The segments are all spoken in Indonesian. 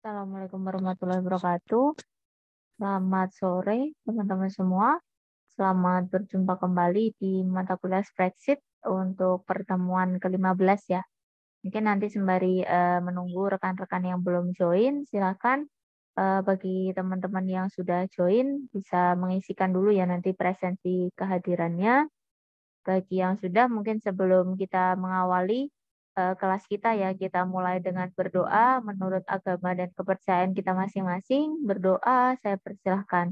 Assalamualaikum warahmatullahi wabarakatuh. Selamat sore teman-teman semua. Selamat berjumpa kembali di mata kuliah spreadsheet untuk pertemuan ke-15 ya. Mungkin nanti sembari uh, menunggu rekan-rekan yang belum join, silakan uh, bagi teman-teman yang sudah join bisa mengisikan dulu ya nanti presensi kehadirannya. Bagi yang sudah mungkin sebelum kita mengawali uh, kelas kita ya. Kita mulai dengan berdoa menurut agama dan kepercayaan kita masing-masing. Berdoa, saya persilahkan.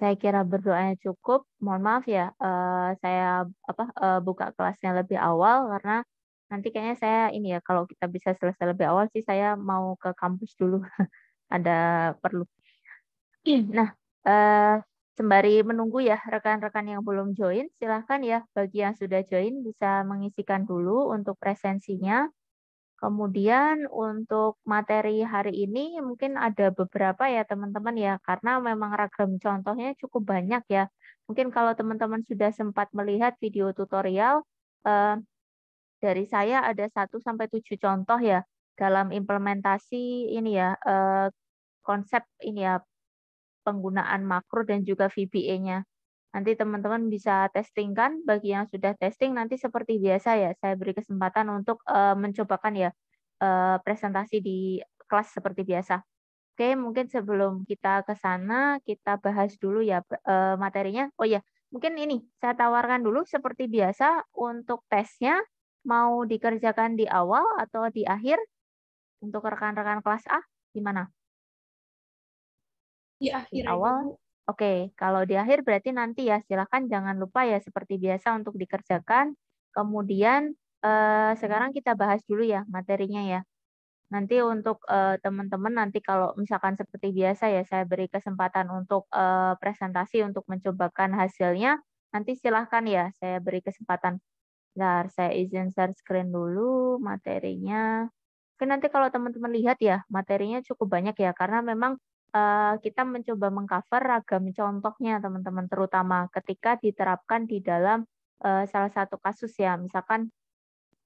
saya kira berdoanya cukup. Mohon maaf ya, eh, saya apa eh, buka kelasnya lebih awal karena nanti kayaknya saya ini ya kalau kita bisa selesai lebih awal sih saya mau ke kampus dulu. Ada perlu. Nah, eh, sembari menunggu ya rekan-rekan yang belum join, silahkan ya bagi yang sudah join bisa mengisikan dulu untuk presensinya. Kemudian untuk materi hari ini mungkin ada beberapa ya teman-teman ya, karena memang ragam contohnya cukup banyak ya. Mungkin kalau teman-teman sudah sempat melihat video tutorial, eh, dari saya ada 1 sampai 7 contoh ya dalam implementasi ini ya eh, konsep ini ya penggunaan makro dan juga VBA-nya. Nanti teman-teman bisa testing kan bagi yang sudah testing nanti seperti biasa ya saya beri kesempatan untuk uh, mencobakan ya uh, presentasi di kelas seperti biasa. Oke, mungkin sebelum kita ke sana kita bahas dulu ya uh, materinya. Oh ya, mungkin ini saya tawarkan dulu seperti biasa untuk tesnya mau dikerjakan di awal atau di akhir untuk rekan-rekan kelas A gimana? Di akhir. Di awal. Oke, okay. kalau di akhir berarti nanti ya Silahkan jangan lupa ya seperti biasa untuk dikerjakan. Kemudian eh, sekarang kita bahas dulu ya materinya ya. Nanti untuk eh, teman-teman eh, nanti kalau misalkan seperti biasa ya saya beri kesempatan untuk eh, presentasi untuk mencobakan hasilnya. Nanti silahkan ya saya beri kesempatan. Bentar, saya izin share screen dulu materinya. Oke nanti kalau teman-teman lihat ya, materinya cukup banyak ya, karena memang uh, kita mencoba mengcover ragam contohnya teman-teman terutama ketika diterapkan di dalam uh, salah satu kasus ya misalkan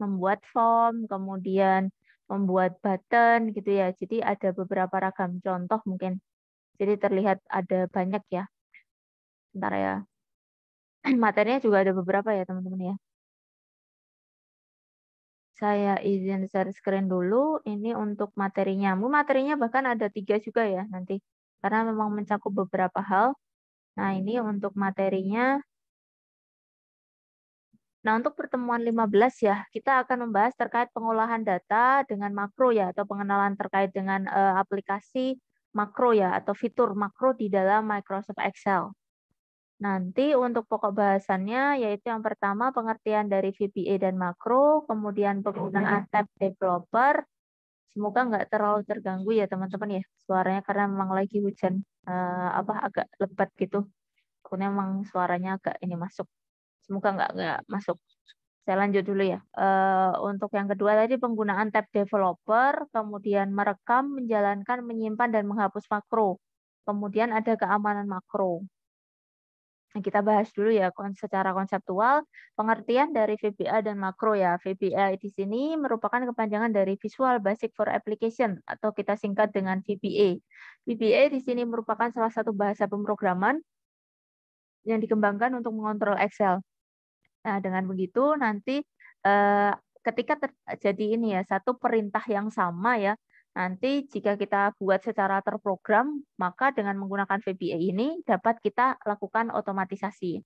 membuat form kemudian membuat button gitu ya jadi ada beberapa ragam contoh mungkin jadi terlihat ada banyak ya. Bentar ya. Materinya juga ada beberapa ya, teman-teman ya saya izin share screen dulu. Ini untuk materinya. Bu, materinya bahkan ada tiga juga ya nanti. Karena memang mencakup beberapa hal. Nah, ini untuk materinya. Nah, untuk pertemuan 15 ya, kita akan membahas terkait pengolahan data dengan makro ya, atau pengenalan terkait dengan uh, aplikasi makro ya, atau fitur makro di dalam Microsoft Excel. Nanti untuk pokok bahasannya yaitu yang pertama pengertian dari VBA e dan makro, kemudian penggunaan tab developer. Semoga nggak terlalu terganggu ya teman-teman ya suaranya karena memang lagi hujan uh, apa agak lebat gitu. Karena memang suaranya agak ini masuk. Semoga nggak nggak masuk. Saya lanjut dulu ya. Uh, untuk yang kedua tadi penggunaan tab developer, kemudian merekam, menjalankan, menyimpan, dan menghapus makro. Kemudian ada keamanan makro. Nah, kita bahas dulu ya secara konseptual pengertian dari VBA dan makro ya. VBA di sini merupakan kepanjangan dari Visual Basic for Application atau kita singkat dengan VBA. VBA di sini merupakan salah satu bahasa pemrograman yang dikembangkan untuk mengontrol Excel. Nah, dengan begitu nanti eh, ketika terjadi ini ya satu perintah yang sama ya Nanti jika kita buat secara terprogram, maka dengan menggunakan VBA ini dapat kita lakukan otomatisasi.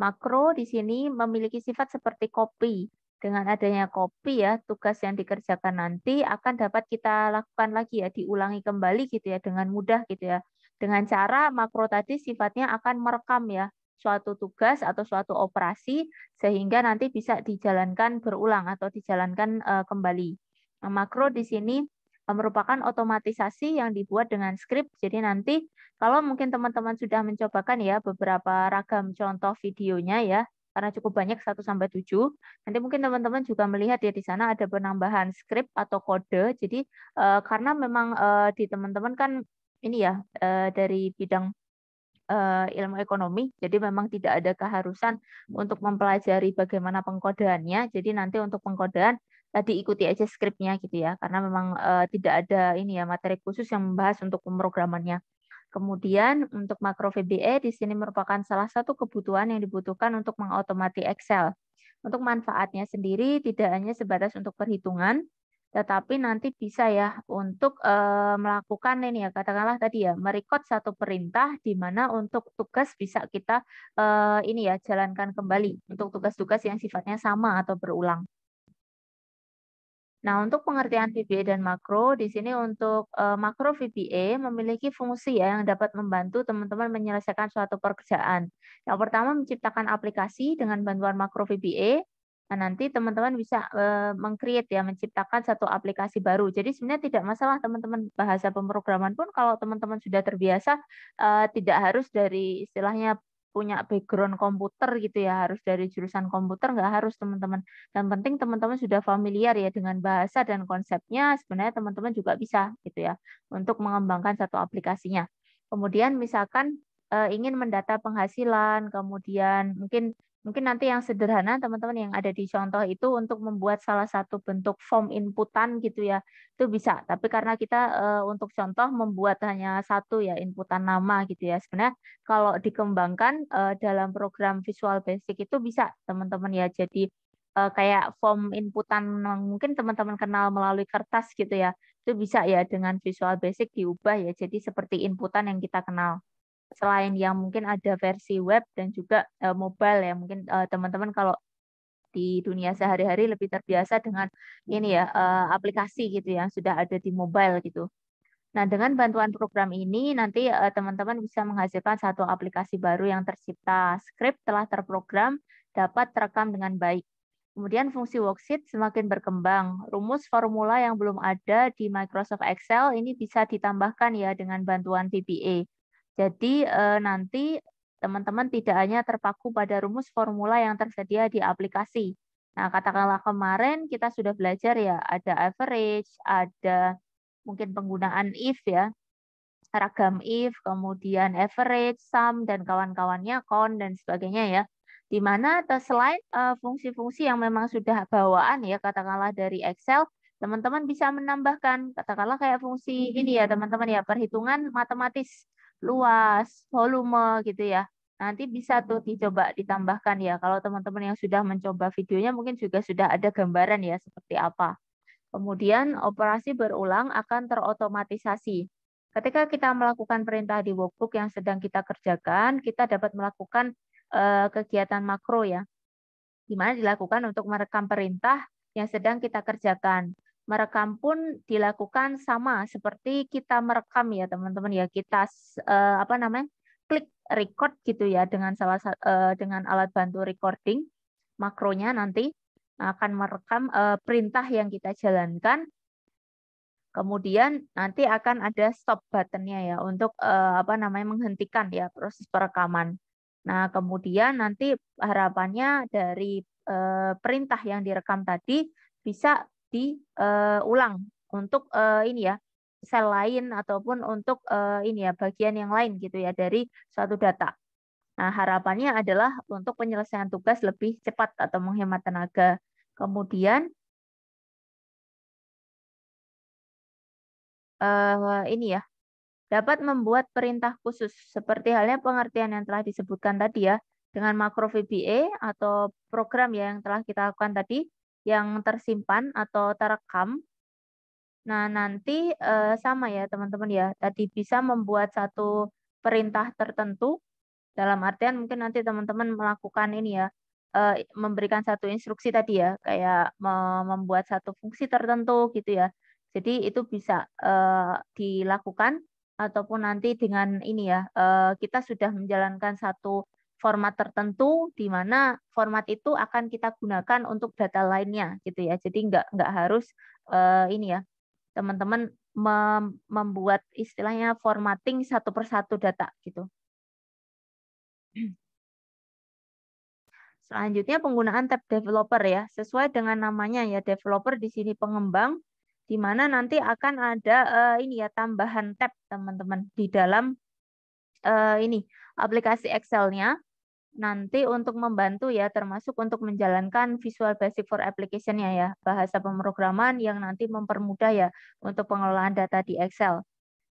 Makro di sini memiliki sifat seperti copy. Dengan adanya copy ya, tugas yang dikerjakan nanti akan dapat kita lakukan lagi ya, diulangi kembali gitu ya dengan mudah gitu ya. Dengan cara makro tadi sifatnya akan merekam ya suatu tugas atau suatu operasi sehingga nanti bisa dijalankan berulang atau dijalankan eh, kembali. Makro di sini Eh, merupakan otomatisasi yang dibuat dengan skrip. Jadi nanti kalau mungkin teman-teman sudah mencobakan ya beberapa ragam contoh videonya ya, karena cukup banyak 1 sampai 7. Nanti mungkin teman-teman juga melihat ya di sana ada penambahan skrip atau kode. Jadi eh, karena memang eh, di teman-teman kan ini ya dari bidang ilmu ekonomi. Jadi memang tidak ada keharusan untuk mempelajari bagaimana pengkodeannya. Jadi nanti untuk pengkodean tadi ikuti aja skripnya gitu ya karena memang uh, tidak ada ini ya materi khusus yang membahas untuk pemrogramannya. Kemudian untuk makro VBA e, di sini merupakan salah satu kebutuhan yang dibutuhkan untuk mengotomati Excel. Untuk manfaatnya sendiri tidak hanya sebatas untuk perhitungan, tetapi nanti bisa ya untuk e, melakukan ini ya katakanlah tadi ya merekod satu perintah di mana untuk tugas bisa kita e, ini ya jalankan kembali untuk tugas-tugas yang sifatnya sama atau berulang. Nah, untuk pengertian VBA dan makro, di sini untuk uh, makro VBA memiliki fungsi ya yang dapat membantu teman-teman menyelesaikan suatu pekerjaan. Yang pertama, menciptakan aplikasi dengan bantuan makro VBA. Nah, nanti teman-teman bisa uh, mengcreate ya, menciptakan satu aplikasi baru. Jadi sebenarnya tidak masalah teman-teman bahasa pemrograman pun kalau teman-teman sudah terbiasa, uh, tidak harus dari istilahnya punya background komputer gitu ya harus dari jurusan komputer nggak harus teman-teman yang penting teman-teman sudah familiar ya dengan bahasa dan konsepnya sebenarnya teman-teman juga bisa gitu ya untuk mengembangkan satu aplikasinya kemudian misalkan eh, ingin mendata penghasilan kemudian mungkin Mungkin nanti yang sederhana teman-teman yang ada di contoh itu untuk membuat salah satu bentuk form inputan gitu ya. Itu bisa, tapi karena kita uh, untuk contoh membuat hanya satu ya inputan nama gitu ya. Sebenarnya kalau dikembangkan uh, dalam program Visual Basic itu bisa teman-teman ya. Jadi uh, kayak form inputan mungkin teman-teman kenal melalui kertas gitu ya. Itu bisa ya dengan Visual Basic diubah ya. Jadi seperti inputan yang kita kenal selain yang mungkin ada versi web dan juga uh, mobile ya mungkin teman eh, teman-teman kalau di dunia sehari-hari lebih terbiasa dengan ini ya uh, aplikasi gitu yang sudah ada di mobile gitu. Nah, dengan bantuan program ini nanti teman-teman uh, bisa menghasilkan satu aplikasi baru yang tercipta. Script telah terprogram dapat terekam dengan baik. Kemudian fungsi worksheet semakin berkembang. Rumus formula yang belum ada di Microsoft Excel ini bisa ditambahkan ya dengan bantuan VBA. Jadi eh, nanti teman-teman tidak hanya terpaku pada rumus formula yang tersedia di aplikasi. Nah, katakanlah kemarin kita sudah belajar ya, ada average, ada mungkin penggunaan if ya, ragam if, kemudian average, sum, dan kawan-kawannya, count, dan sebagainya ya. Di mana selain eh, fungsi-fungsi yang memang sudah bawaan ya, katakanlah dari Excel, teman-teman bisa menambahkan, katakanlah kayak fungsi ini ya teman-teman ya, perhitungan matematis luas, volume gitu ya. Nanti bisa tuh dicoba ditambahkan ya. Kalau teman-teman yang sudah mencoba videonya mungkin juga sudah ada gambaran ya seperti apa. Kemudian operasi berulang akan terotomatisasi. Ketika kita melakukan perintah di workbook yang sedang kita kerjakan, kita dapat melakukan uh, kegiatan makro ya. Di mana dilakukan untuk merekam perintah yang sedang kita kerjakan merekam pun dilakukan sama seperti kita merekam ya teman-teman ya kita uh, apa namanya klik record gitu ya dengan salah uh, dengan alat bantu recording makronya nanti akan merekam uh, perintah yang kita jalankan kemudian nanti akan ada stop buttonnya ya untuk uh, apa namanya menghentikan ya proses perekaman nah kemudian nanti harapannya dari uh, perintah yang direkam tadi bisa Eh, ulang untuk eh, ini ya sel lain ataupun untuk eh, ini ya bagian yang lain gitu ya dari suatu data. Nah, harapannya adalah untuk penyelesaian tugas lebih cepat atau menghemat tenaga. Kemudian uh, ini ya, dapat membuat perintah khusus seperti halnya pengertian yang telah disebutkan tadi ya dengan makro VBA e atau program ya yang telah kita lakukan tadi yang tersimpan atau terekam. Nah, nanti eh, sama ya teman-teman ya, tadi bisa membuat satu perintah tertentu, dalam artian mungkin nanti teman-teman melakukan ini ya, eh, memberikan satu instruksi tadi ya, kayak membuat satu fungsi tertentu gitu ya. Jadi itu bisa eh, dilakukan ataupun nanti dengan ini ya, eh, kita sudah menjalankan satu format tertentu di mana format itu akan kita gunakan untuk data lainnya gitu ya. Jadi nggak nggak harus uh, ini ya teman-teman mem membuat istilahnya formatting satu persatu data gitu. Selanjutnya penggunaan tab developer ya, sesuai dengan namanya ya developer di sini pengembang, di mana nanti akan ada uh, ini ya tambahan tab teman-teman di dalam uh, ini aplikasi Excel-nya nanti untuk membantu ya termasuk untuk menjalankan Visual Basic for Application-nya ya, bahasa pemrograman yang nanti mempermudah ya untuk pengelolaan data di Excel.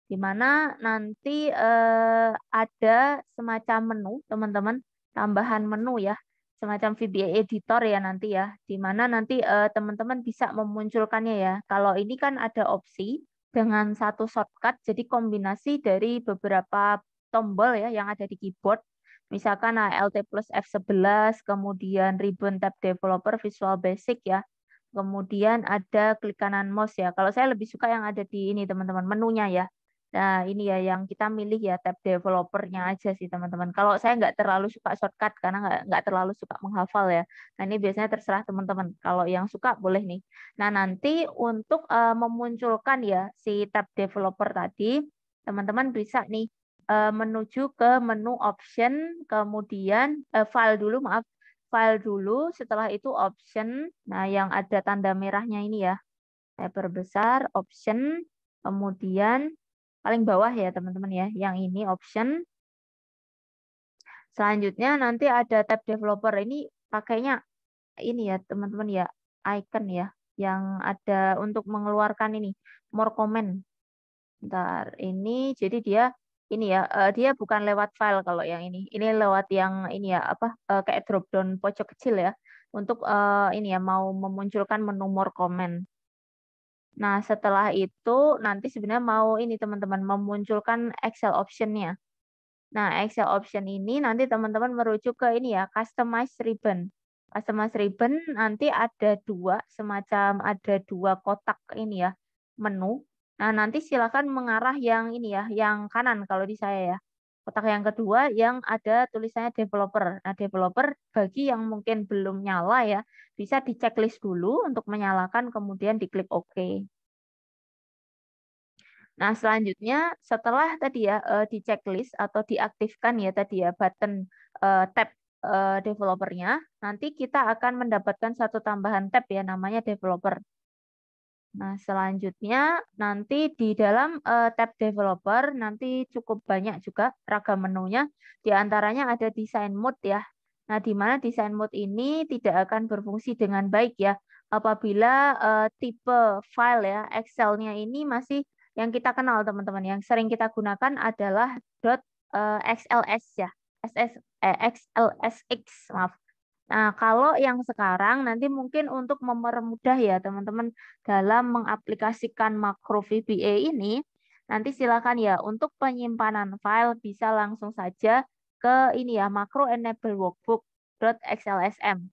Di mana nanti eh, ada semacam menu, teman-teman, tambahan menu ya, semacam VBA editor ya nanti ya, di mana nanti eh, teman-teman eh, bisa memunculkannya ya. Kalau ini kan ada opsi dengan satu shortcut, jadi kombinasi dari beberapa tombol ya yang ada di keyboard misalkan ALT nah, plus F11, kemudian ribbon tab developer Visual Basic ya. Kemudian ada klik kanan mouse ya. Kalau saya lebih suka yang ada di ini teman-teman, menunya ya. Nah ini ya yang kita milih ya tab developernya aja sih teman-teman. Kalau saya nggak terlalu suka shortcut karena nggak, nggak terlalu suka menghafal ya. Nah ini biasanya terserah teman-teman. Kalau yang suka boleh nih. Nah nanti untuk uh, memunculkan ya si tab developer tadi, teman-teman bisa nih Eh, menuju ke menu option, kemudian eh, file dulu maaf, file dulu, setelah itu option. Nah, yang ada tanda merahnya ini ya. Saya perbesar option, kemudian paling bawah ya teman-teman ya, yang ini option. Selanjutnya nanti ada tab developer. Ini pakainya ini ya teman-teman ya, icon ya yang ada untuk mengeluarkan ini more comment. Bentar, ini jadi dia ini ya uh, dia bukan lewat file kalau yang ini ini lewat yang ini ya apa uh, kayak drop down pojok kecil ya untuk uh, ini ya mau memunculkan menu more comment nah setelah itu nanti sebenarnya mau ini teman-teman memunculkan Excel optionnya nah Excel option ini nanti teman-teman merujuk ke ini ya customize ribbon customize ribbon nanti ada dua semacam ada dua kotak ini ya menu Nah, nanti silakan mengarah yang ini ya, yang kanan kalau di saya ya. Kotak yang kedua yang ada tulisannya developer. Nah, developer bagi yang mungkin belum nyala ya, bisa di checklist dulu untuk menyalakan kemudian diklik OK. Nah, selanjutnya setelah tadi ya eh, di checklist atau diaktifkan ya tadi ya button eh, tab eh, developernya, nanti kita akan mendapatkan satu tambahan tab ya namanya developer. Nah, selanjutnya nanti di dalam uh, tab developer nanti cukup banyak juga ragam menunya. Di antaranya ada design mode ya. Nah, di mana design mode ini tidak akan berfungsi dengan baik ya apabila uh, tipe file ya Excel-nya ini masih yang kita kenal teman-teman yang sering kita gunakan adalah eh, .xls ya. SS eh, XLSX maaf. Nah, kalau yang sekarang nanti mungkin untuk mempermudah ya teman-teman dalam mengaplikasikan makro VBA ini, nanti silakan ya untuk penyimpanan file bisa langsung saja ke ini ya makro enable workbook.xlsm.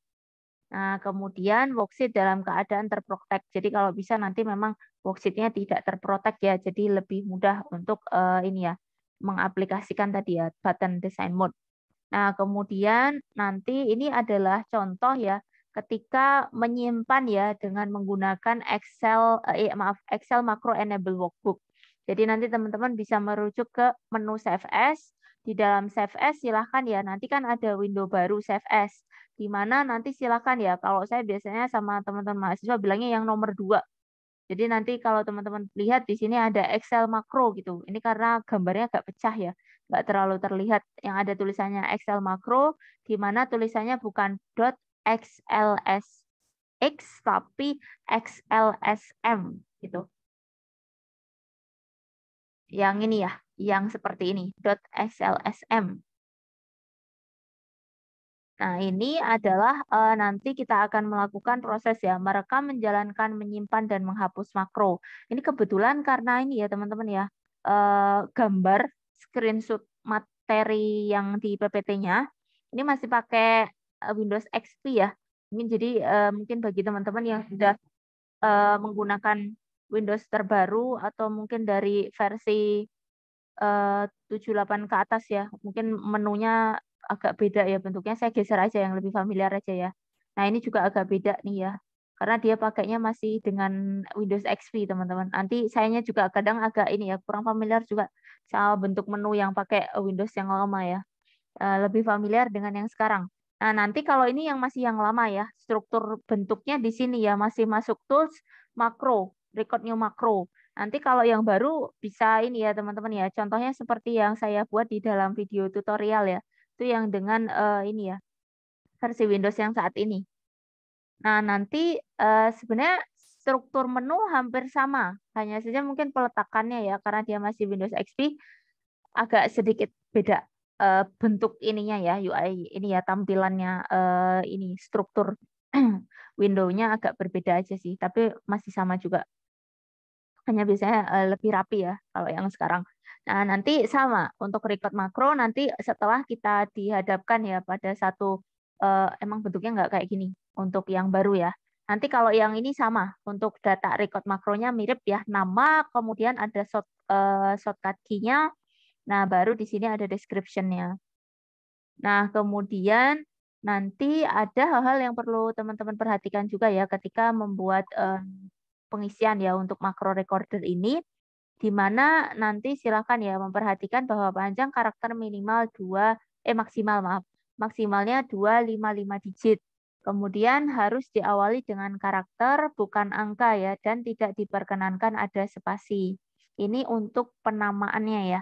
Nah, kemudian worksheet dalam keadaan terprotek. Jadi kalau bisa nanti memang worksheetnya tidak terprotek ya, jadi lebih mudah untuk uh, ini ya mengaplikasikan tadi ya button design mode. Nah, kemudian nanti ini adalah contoh ya ketika menyimpan ya dengan menggunakan Excel eh iya, maaf Excel Macro Enable Workbook. Jadi nanti teman-teman bisa merujuk ke menu Save As. Di dalam Save As silahkan ya, nanti kan ada window baru Save As. Di mana nanti silahkan ya, kalau saya biasanya sama teman-teman mahasiswa bilangnya yang nomor dua. Jadi nanti kalau teman-teman lihat di sini ada Excel macro gitu. Ini karena gambarnya agak pecah ya nggak terlalu terlihat yang ada tulisannya Excel makro di mana tulisannya bukan .xlsx tapi xlsm gitu. Yang ini ya, yang seperti ini .xlsm. Nah, ini adalah e, nanti kita akan melakukan proses ya, merekam, menjalankan, menyimpan, dan menghapus makro. Ini kebetulan karena ini ya teman-teman ya, Uh, gambar screenshot materi yang di PPT-nya. Ini masih pakai eh, Windows XP ya. Ini jadi uh, mungkin bagi teman-teman yang mm-hmm. sudah uh, menggunakan Windows terbaru atau mungkin dari versi uh, 78 ke atas ya. Mungkin menunya agak beda ya bentuknya. Saya geser aja yang lebih familiar aja ya. Nah, ini juga agak beda nih ya karena dia pakainya masih dengan Windows XP teman-teman. Nanti sayanya juga kadang agak ini ya kurang familiar juga sama bentuk menu yang pakai eh, Windows yang lama ya. Eh, lebih familiar dengan yang sekarang. Nah nanti kalau ini yang masih yang lama ya struktur bentuknya di sini ya masih masuk tools makro record new makro. Nanti kalau yang baru bisa ini ya teman-teman ya contohnya seperti yang saya buat di dalam video tutorial ya itu yang dengan uh, ini ya versi Windows yang saat ini. Nah, nanti uh, sebenarnya struktur menu hampir sama, hanya saja mungkin peletakannya ya, karena dia masih Windows XP, agak sedikit beda uh, bentuk ininya ya, UI ini ya, tampilannya uh, ini, struktur window-nya agak berbeda aja sih, tapi masih sama juga. Hanya biasanya uh, lebih rapi ya, kalau yang sekarang. Nah, nanti sama untuk record makro, nanti setelah kita dihadapkan ya pada satu, uh, emang bentuknya nggak kayak gini, untuk yang baru ya. Nanti kalau yang ini sama, untuk data record makronya mirip ya, nama, kemudian ada short, uh, shortcut key-nya, nah baru di sini ada description-nya. Nah, kemudian nanti ada hal-hal yang perlu teman-teman perhatikan juga ya ketika membuat uh, pengisian ya untuk makro recorder ini di mana nanti silakan ya memperhatikan bahwa panjang karakter minimal 2 eh maksimal maaf maksimalnya 255 digit. Kemudian harus diawali dengan karakter, bukan angka ya, dan tidak diperkenankan ada spasi. Ini untuk penamaannya ya.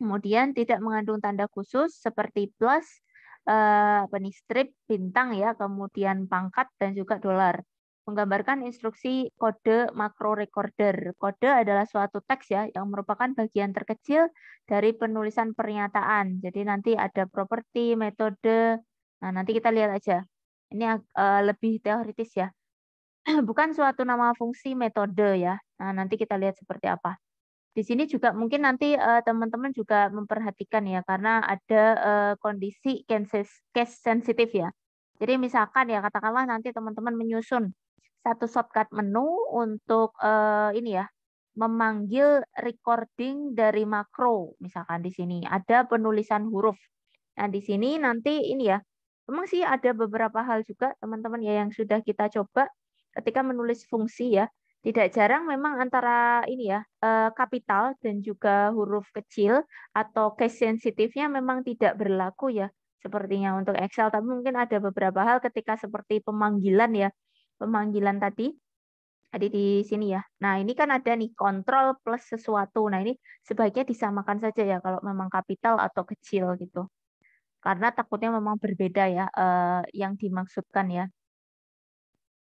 Kemudian tidak mengandung tanda khusus seperti plus, eh, strip, bintang ya, kemudian pangkat, dan juga dolar menggambarkan instruksi kode makro recorder. Kode adalah suatu teks ya yang merupakan bagian terkecil dari penulisan pernyataan. Jadi nanti ada properti, metode, Nah, nanti kita lihat aja. Ini uh, lebih teoritis ya. Bukan suatu nama fungsi metode ya. Nah, nanti kita lihat seperti apa. Di sini juga mungkin nanti eh, teman-teman uh, juga memperhatikan ya, karena ada uh, kondisi case sensitif ya. Jadi misalkan ya, katakanlah nanti teman-teman menyusun satu shortcut menu untuk uh, ini ya, memanggil recording dari makro misalkan di sini ada penulisan huruf. Nah, di sini nanti ini ya Memang sih ada beberapa hal juga teman-teman ya yang sudah kita coba ketika menulis fungsi ya. Tidak jarang memang antara ini ya, eh, kapital dan juga huruf kecil atau case sensitifnya memang tidak berlaku ya sepertinya untuk Excel, tapi mungkin ada beberapa hal ketika seperti pemanggilan ya. Pemanggilan tadi ada di sini ya. Nah, ini kan ada nih kontrol plus sesuatu. Nah, ini sebaiknya disamakan saja ya kalau memang kapital atau kecil gitu karena takutnya memang berbeda ya eh, yang dimaksudkan ya.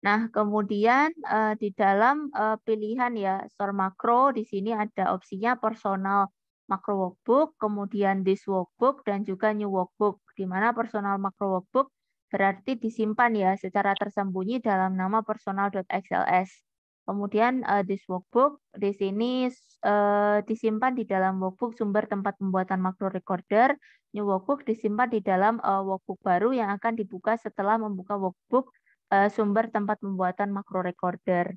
Nah, kemudian eh, di dalam eh, pilihan ya store makro di sini ada opsinya personal makro workbook, kemudian this workbook dan juga new workbook di mana personal makro workbook berarti disimpan ya secara tersembunyi dalam nama personal.xls. Kemudian uh, this workbook di sini uh, disimpan di dalam workbook sumber tempat pembuatan makro recorder. New workbook disimpan di dalam uh, workbook baru yang akan dibuka setelah membuka workbook uh, sumber tempat pembuatan makro recorder.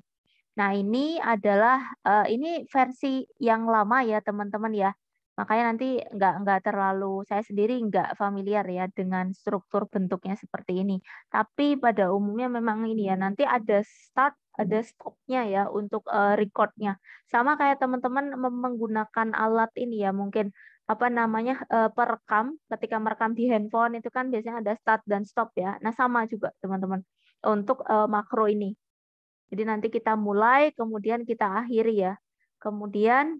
Nah, ini adalah uh, ini versi yang lama ya, teman-teman ya. Makanya nanti nggak nggak terlalu saya sendiri nggak familiar ya dengan struktur bentuknya seperti ini. Tapi pada umumnya memang ini ya nanti ada start ada stopnya ya untuk uh, recordnya. Sama kayak teman-teman menggunakan alat ini ya mungkin apa namanya uh, perekam ketika merekam di handphone itu kan biasanya ada start dan stop ya. Nah sama juga teman-teman untuk uh, makro ini. Jadi nanti kita mulai kemudian kita akhiri ya. Kemudian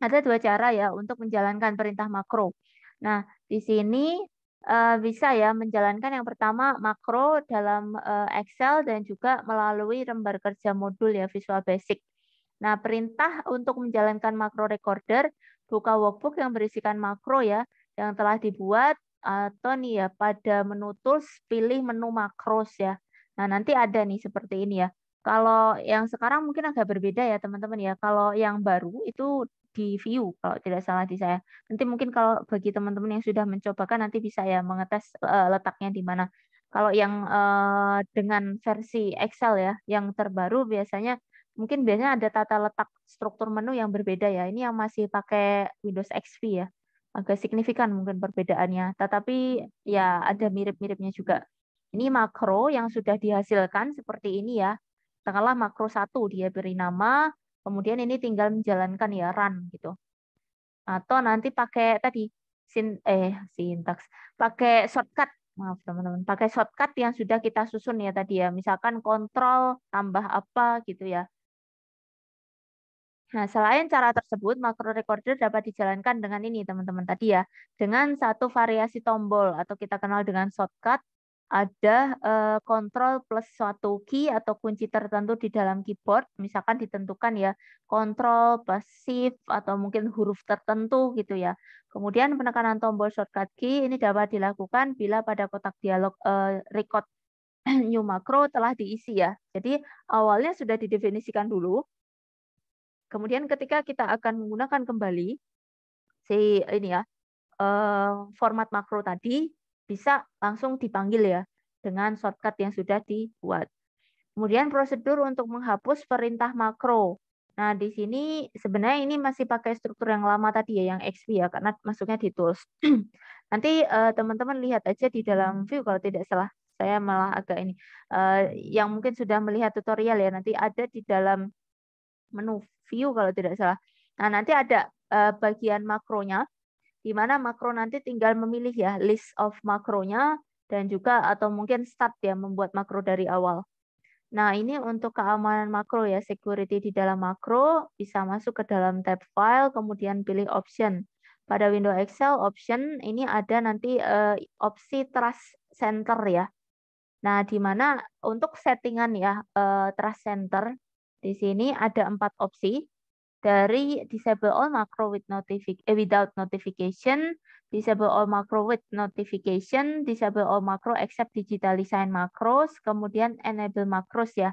ada dua cara ya untuk menjalankan perintah makro. Nah, di sini uh, bisa ya menjalankan yang pertama makro dalam uh, Excel dan juga melalui lembar kerja modul ya Visual Basic. Nah, perintah untuk menjalankan makro recorder buka workbook yang berisikan makro ya yang telah dibuat atau nih ya pada menu tools pilih menu Macros ya. Nah, nanti ada nih seperti ini ya. Kalau yang sekarang mungkin agak berbeda ya teman-teman ya. Kalau yang baru itu di view kalau tidak salah di saya. Nanti mungkin kalau bagi teman-teman yang sudah mencobakan nanti bisa ya mengetes uh, letaknya di mana. Kalau yang uh, dengan versi Excel ya, yang terbaru biasanya mungkin biasanya ada tata letak struktur menu yang berbeda ya. Ini yang masih pakai Windows XP ya. Agak signifikan mungkin perbedaannya, tetapi ya ada mirip-miripnya juga. Ini makro yang sudah dihasilkan seperti ini ya. tengahlah makro satu dia beri nama, Kemudian ini tinggal menjalankan ya run gitu. Atau nanti pakai tadi sin eh sintaks, pakai shortcut maaf teman-teman, pakai shortcut yang sudah kita susun ya tadi ya. Misalkan kontrol tambah apa gitu ya. Nah, selain cara tersebut, makro recorder dapat dijalankan dengan ini, teman-teman, tadi ya, dengan satu variasi tombol atau kita kenal dengan shortcut ada eh, kontrol plus suatu key atau kunci tertentu di dalam keyboard, misalkan ditentukan ya kontrol plus shift atau mungkin huruf tertentu gitu ya. Kemudian penekanan tombol shortcut key ini dapat dilakukan bila pada kotak dialog uh, record new macro telah diisi ya. Jadi awalnya sudah didefinisikan dulu. Kemudian ketika kita akan menggunakan kembali si ini ya eh, format makro tadi, bisa langsung dipanggil ya dengan shortcut yang sudah dibuat. Kemudian prosedur untuk menghapus perintah makro. Nah, di sini sebenarnya ini masih pakai struktur yang lama tadi ya, yang XP ya, karena masuknya di tools. Nanti eh, teman-teman uh, lihat aja di dalam hmm. view kalau tidak salah. Saya malah agak ini. Eh, yang mungkin sudah melihat tutorial ya, nanti ada di dalam menu view kalau tidak salah. Nah, nanti ada eh, bagian makronya di mana makro nanti tinggal memilih ya list of makronya dan juga atau mungkin start ya membuat makro dari awal. Nah, ini untuk keamanan makro ya, security di dalam makro bisa masuk ke dalam tab file kemudian pilih option. Pada window Excel option ini ada nanti uh, opsi trust center ya. Nah, di mana untuk settingan ya uh, trust center di sini ada empat opsi dari disable all macro with notific eh, without notification, disable all macro with notification, disable all macro except digital design macros, kemudian enable macros ya.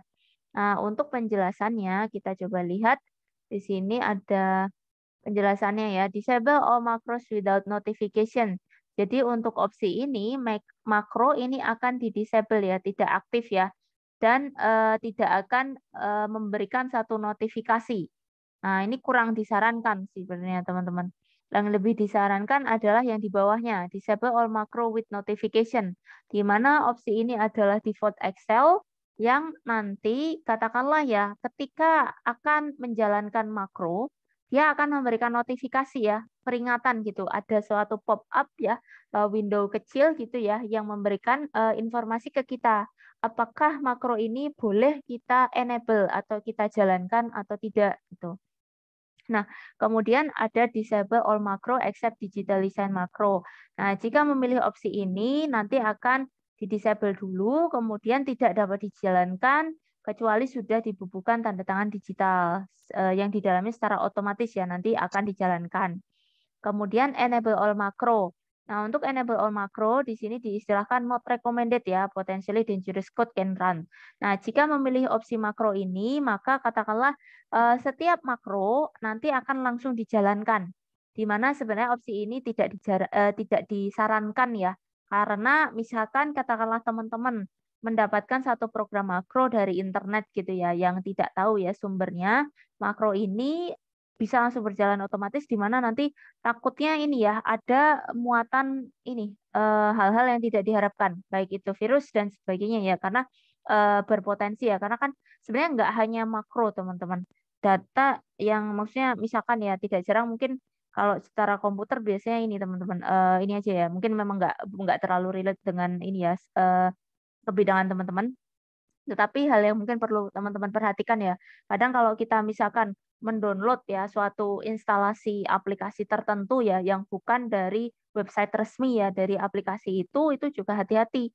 Nah, untuk penjelasannya kita coba lihat di sini ada penjelasannya ya, disable all macros without notification. Jadi untuk opsi ini makro ini akan di disable ya, tidak aktif ya dan uh, tidak akan uh, memberikan satu notifikasi. Nah, ini kurang disarankan sebenarnya teman-teman. Yang lebih disarankan adalah yang di bawahnya, disable all macro with notification, di mana opsi ini adalah default Excel yang nanti katakanlah ya ketika akan menjalankan makro, dia akan memberikan notifikasi ya, peringatan gitu. Ada suatu pop-up ya, eh, window kecil gitu ya yang memberikan uh, informasi ke kita apakah makro ini boleh kita enable atau kita jalankan atau tidak gitu. Nah, kemudian ada disable all macro except digital design macro. Nah, jika memilih opsi ini, nanti akan didisable dulu, kemudian tidak dapat dijalankan, kecuali sudah dibubuhkan tanda tangan digital eh, yang di dalamnya secara otomatis ya nanti akan dijalankan. Kemudian enable all macro. Nah, untuk enable all macro, di sini diistilahkan mode recommended ya, potentially dangerous code can run. Nah, jika memilih opsi macro ini, maka katakanlah uh, setiap macro nanti akan langsung dijalankan, di mana sebenarnya opsi ini tidak, dijar, uh, tidak disarankan ya, karena misalkan katakanlah teman-teman mendapatkan satu program makro dari internet gitu ya yang tidak tahu ya sumbernya makro ini bisa langsung berjalan otomatis di mana nanti takutnya ini ya ada muatan ini eh, hal-hal e, yang tidak diharapkan baik itu virus dan sebagainya ya karena e, berpotensi ya karena kan sebenarnya nggak hanya makro teman-teman data yang maksudnya misalkan ya tidak jarang mungkin kalau secara komputer biasanya ini teman-teman e, ini aja ya mungkin memang nggak nggak terlalu relate dengan ini ya kebidangan teman-teman tetapi hal yang mungkin perlu teman-teman perhatikan ya, kadang kalau kita misalkan mendownload ya suatu instalasi aplikasi tertentu ya yang bukan dari website resmi ya dari aplikasi itu itu juga hati-hati.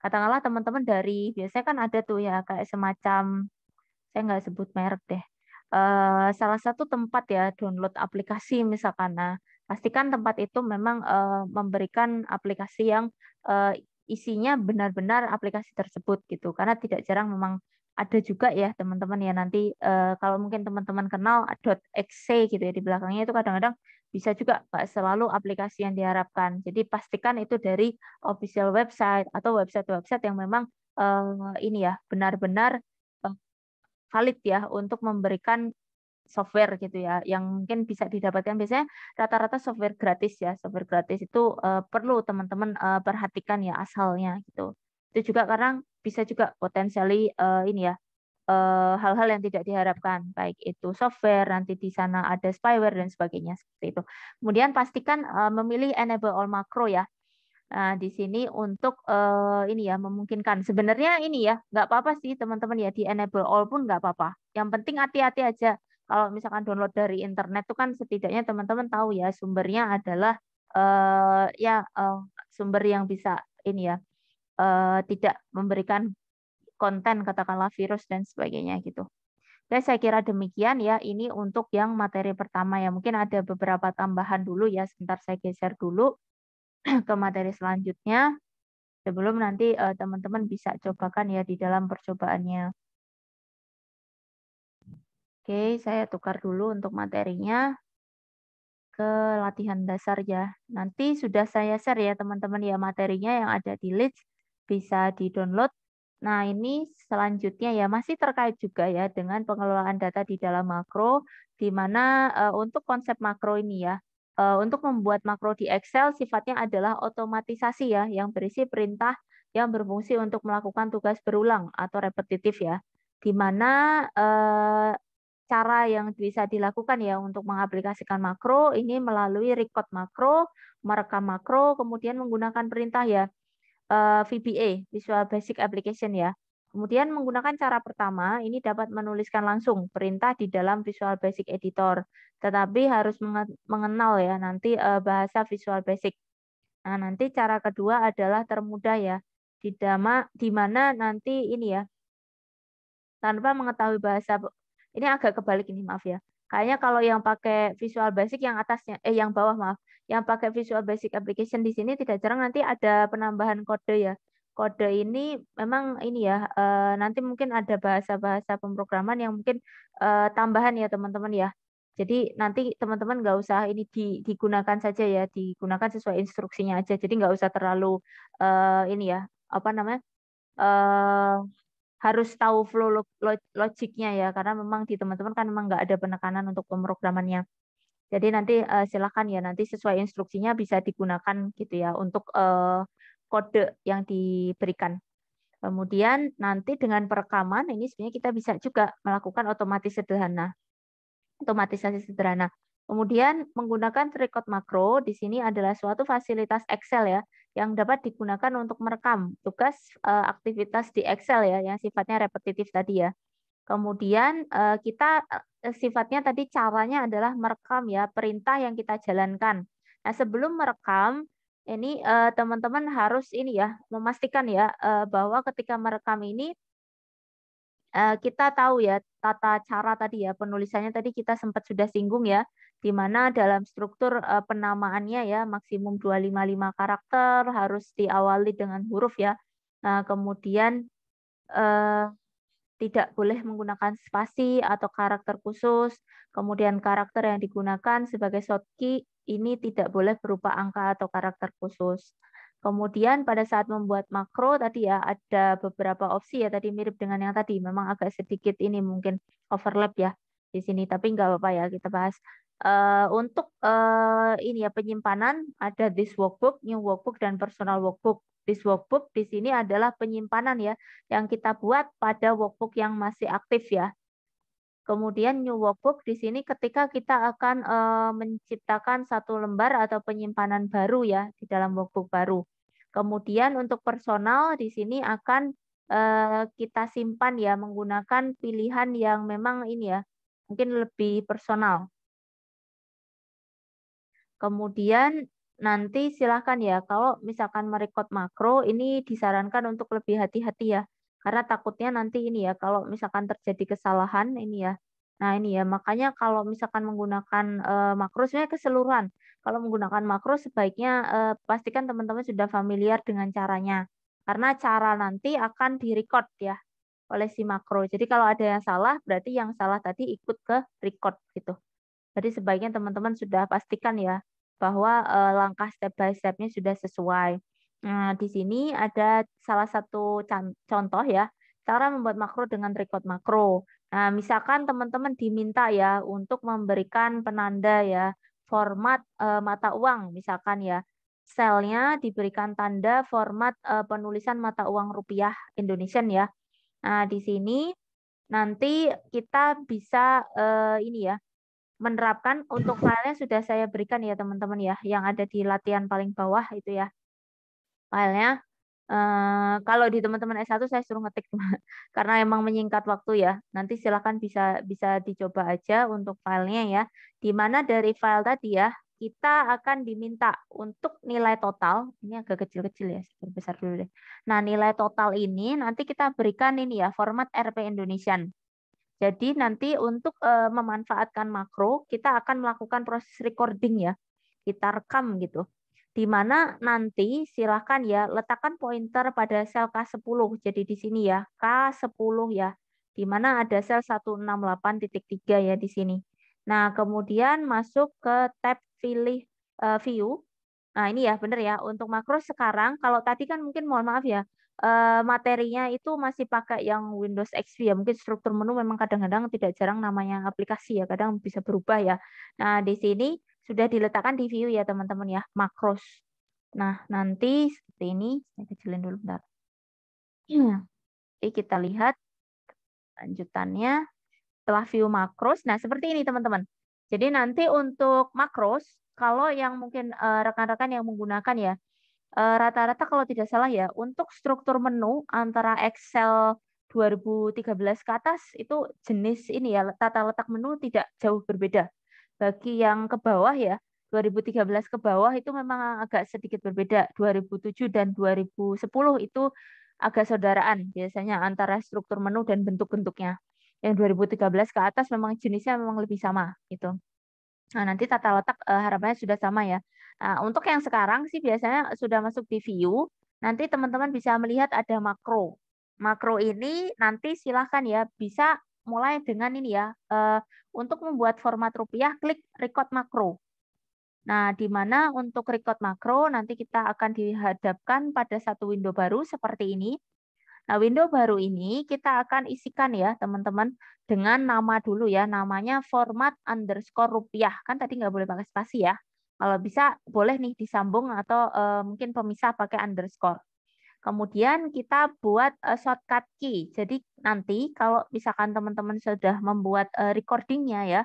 Katakanlah teman-teman dari biasanya kan ada tuh ya kayak semacam saya nggak sebut merek deh. Eh, salah satu tempat ya download aplikasi misalkan nah pastikan tempat itu memang eh, memberikan aplikasi yang eh, isinya benar-benar aplikasi tersebut gitu karena tidak jarang memang ada juga ya teman-teman ya nanti uh, kalau mungkin teman-teman kenal .exe gitu ya di belakangnya itu kadang-kadang bisa juga nggak selalu aplikasi yang diharapkan. Jadi pastikan itu dari official website atau website-website yang memang uh, ini ya benar-benar eh, valid ya untuk memberikan software gitu ya yang mungkin bisa didapatkan biasanya rata-rata software gratis ya software gratis itu uh, perlu teman-teman uh, perhatikan ya asalnya gitu itu juga karena bisa juga potensiali uh, ini ya hal-hal yang tidak diharapkan, baik itu software, nanti di sana ada spyware dan sebagainya seperti itu. Kemudian pastikan memilih enable all macro ya. Nah, di sini untuk ini ya memungkinkan. Sebenarnya ini ya nggak apa-apa sih teman-teman ya di enable all pun nggak apa-apa. Yang penting hati-hati aja kalau misalkan download dari internet itu kan setidaknya teman-teman tahu ya sumbernya adalah uh, ya uh, sumber yang bisa ini ya uh, tidak memberikan konten katakanlah virus dan sebagainya gitu. Dan saya kira demikian ya ini untuk yang materi pertama ya mungkin ada beberapa tambahan dulu ya sebentar saya geser dulu ke materi selanjutnya sebelum nanti teman-teman uh, teman -teman bisa cobakan ya di dalam percobaannya. Oke, saya tukar dulu untuk materinya ke latihan dasar ya. Nanti sudah saya share ya teman-teman ya materinya yang ada di list bisa di-download. Nah, ini selanjutnya ya masih terkait juga ya dengan pengelolaan data di dalam makro di mana uh, untuk konsep makro ini ya. Uh, untuk membuat makro di Excel sifatnya adalah otomatisasi ya yang berisi perintah yang berfungsi untuk melakukan tugas berulang atau repetitif ya. Di mana uh, cara yang bisa dilakukan ya untuk mengaplikasikan makro ini melalui record makro, merekam makro, kemudian menggunakan perintah ya eh, VBA Visual Basic Application ya. Kemudian menggunakan cara pertama, ini dapat menuliskan langsung perintah di dalam Visual Basic Editor, tetapi harus mengenal ya nanti eh, bahasa Visual Basic. Nah, nanti cara kedua adalah termudah ya, di, di mana nanti ini ya, tanpa mengetahui bahasa ini agak kebalik ini maaf ya. Kayaknya kalau yang pakai Visual Basic yang atasnya eh yang bawah maaf, yang pakai Visual Basic Application di sini tidak jarang nanti ada penambahan kode ya. Kode ini memang ini ya, eh, nanti mungkin ada bahasa-bahasa pemrograman yang mungkin eh, tambahan ya teman-teman ya. Jadi nanti teman-teman nggak usah ini digunakan saja ya, digunakan sesuai instruksinya aja. Jadi nggak usah terlalu eh, ini ya, apa namanya, harus tahu flow logiknya ya karena memang di teman-teman kan memang nggak ada penekanan untuk pemrogramannya. Jadi nanti uh, silakan ya nanti sesuai instruksinya bisa digunakan gitu ya untuk uh, kode yang diberikan. Kemudian nanti dengan perekaman ini sebenarnya kita bisa juga melakukan otomatis sederhana. Otomatisasi sederhana. Kemudian menggunakan record makro di sini adalah suatu fasilitas Excel ya yang dapat digunakan untuk merekam tugas eh, aktivitas di Excel ya yang sifatnya repetitif tadi ya. Kemudian eh, kita eh, sifatnya tadi caranya adalah merekam ya perintah yang kita jalankan. Nah, sebelum merekam ini teman-teman harus ini ya memastikan ya bahwa ketika merekam ini Eh, kita tahu ya tata cara tadi ya penulisannya tadi kita sempat sudah singgung ya di mana dalam struktur eh, penamaannya ya maksimum 255 karakter harus diawali dengan huruf ya. Nah, kemudian eh, tidak boleh menggunakan spasi atau karakter khusus. Kemudian karakter yang digunakan sebagai shortkey ini tidak boleh berupa angka atau karakter khusus. Kemudian pada saat membuat makro tadi ya ada beberapa opsi ya tadi mirip dengan yang tadi. Memang agak sedikit ini mungkin overlap ya di sini, tapi nggak apa-apa ya kita bahas. Uh, untuk uh, ini ya penyimpanan ada this workbook, new workbook dan personal workbook. This workbook di sini adalah penyimpanan ya yang kita buat pada workbook yang masih aktif ya. Kemudian new workbook di sini ketika kita akan uh, menciptakan satu lembar atau penyimpanan baru ya di dalam workbook baru. Kemudian untuk personal di sini akan eh, kita simpan ya menggunakan pilihan yang memang ini ya, mungkin lebih personal. Kemudian nanti silahkan ya, kalau misalkan merekod makro ini disarankan untuk lebih hati-hati ya, karena takutnya nanti ini ya, kalau misalkan terjadi kesalahan ini ya, Nah ini ya, makanya kalau misalkan menggunakan eh, makro sebenarnya keseluruhan. Kalau menggunakan makro sebaiknya eh, pastikan teman-teman sudah familiar dengan caranya. Karena cara nanti akan direcord ya oleh si makro. Jadi kalau ada yang salah berarti yang salah tadi ikut ke record gitu. Jadi sebaiknya teman-teman sudah pastikan ya bahwa eh, langkah step by stepnya sudah sesuai. Nah, di sini ada salah satu contoh ya cara membuat makro dengan record makro. Nah, misalkan teman-teman diminta ya untuk memberikan penanda ya format uh, mata uang misalkan ya selnya diberikan tanda format uh, penulisan mata uang rupiah Indonesia ya nah di sini nanti kita bisa uh, ini ya menerapkan untuk filenya sudah saya berikan ya teman-teman ya yang ada di latihan paling bawah itu ya filenya Eh, kalau di teman-teman S1 saya suruh ngetik karena emang menyingkat waktu ya. Nanti silakan bisa bisa dicoba aja untuk filenya ya. Di mana dari file tadi ya kita akan diminta untuk nilai total. Ini agak kecil-kecil ya, besar dulu deh. Nah nilai total ini nanti kita berikan ini ya format RP Indonesian. Jadi nanti untuk eh, memanfaatkan makro kita akan melakukan proses recording ya. Kita rekam gitu di mana nanti silahkan ya letakkan pointer pada sel K10. Jadi di sini ya, K10 ya, di mana ada sel 168.3 ya di sini. Nah, kemudian masuk ke tab pilih uh, view. Nah, ini ya benar ya, untuk makro sekarang, kalau tadi kan mungkin mohon maaf ya, uh, materinya itu masih pakai yang Windows XP ya, mungkin struktur menu memang kadang-kadang tidak jarang namanya aplikasi ya, kadang bisa berubah ya. Nah, di sini sudah diletakkan di view ya teman-teman ya, makros. Nah, nanti seperti ini, saya kecilin dulu bentar. Jadi kita lihat lanjutannya setelah view makros. Nah, seperti ini teman-teman. Jadi nanti untuk makros, kalau yang mungkin eh, rekan-rekan yang menggunakan ya, eh, rata-rata kalau tidak salah ya, untuk struktur menu antara Excel 2013 ke atas itu jenis ini ya, tata letak menu tidak jauh berbeda bagi yang ke bawah ya 2013 ke bawah itu memang agak sedikit berbeda 2007 dan 2010 itu agak saudaraan biasanya antara struktur menu dan bentuk-bentuknya yang 2013 ke atas memang jenisnya memang lebih sama gitu nah nanti tata letak uh, harapannya sudah sama ya nah, untuk yang sekarang sih biasanya sudah masuk di view nanti teman-teman bisa melihat ada makro makro ini nanti silahkan ya bisa mulai dengan ini ya. Eh, untuk membuat format rupiah, klik record makro. Nah, di mana untuk record makro nanti kita akan dihadapkan pada satu window baru seperti ini. Nah, window baru ini kita akan isikan ya, teman-teman, dengan nama dulu ya. Namanya format underscore rupiah. Kan tadi nggak boleh pakai spasi ya. Kalau bisa, boleh nih disambung atau eh, mungkin pemisah pakai underscore. Kemudian kita buat uh, shortcut key. Jadi nanti kalau misalkan teman-teman sudah membuat uh, recordingnya ya,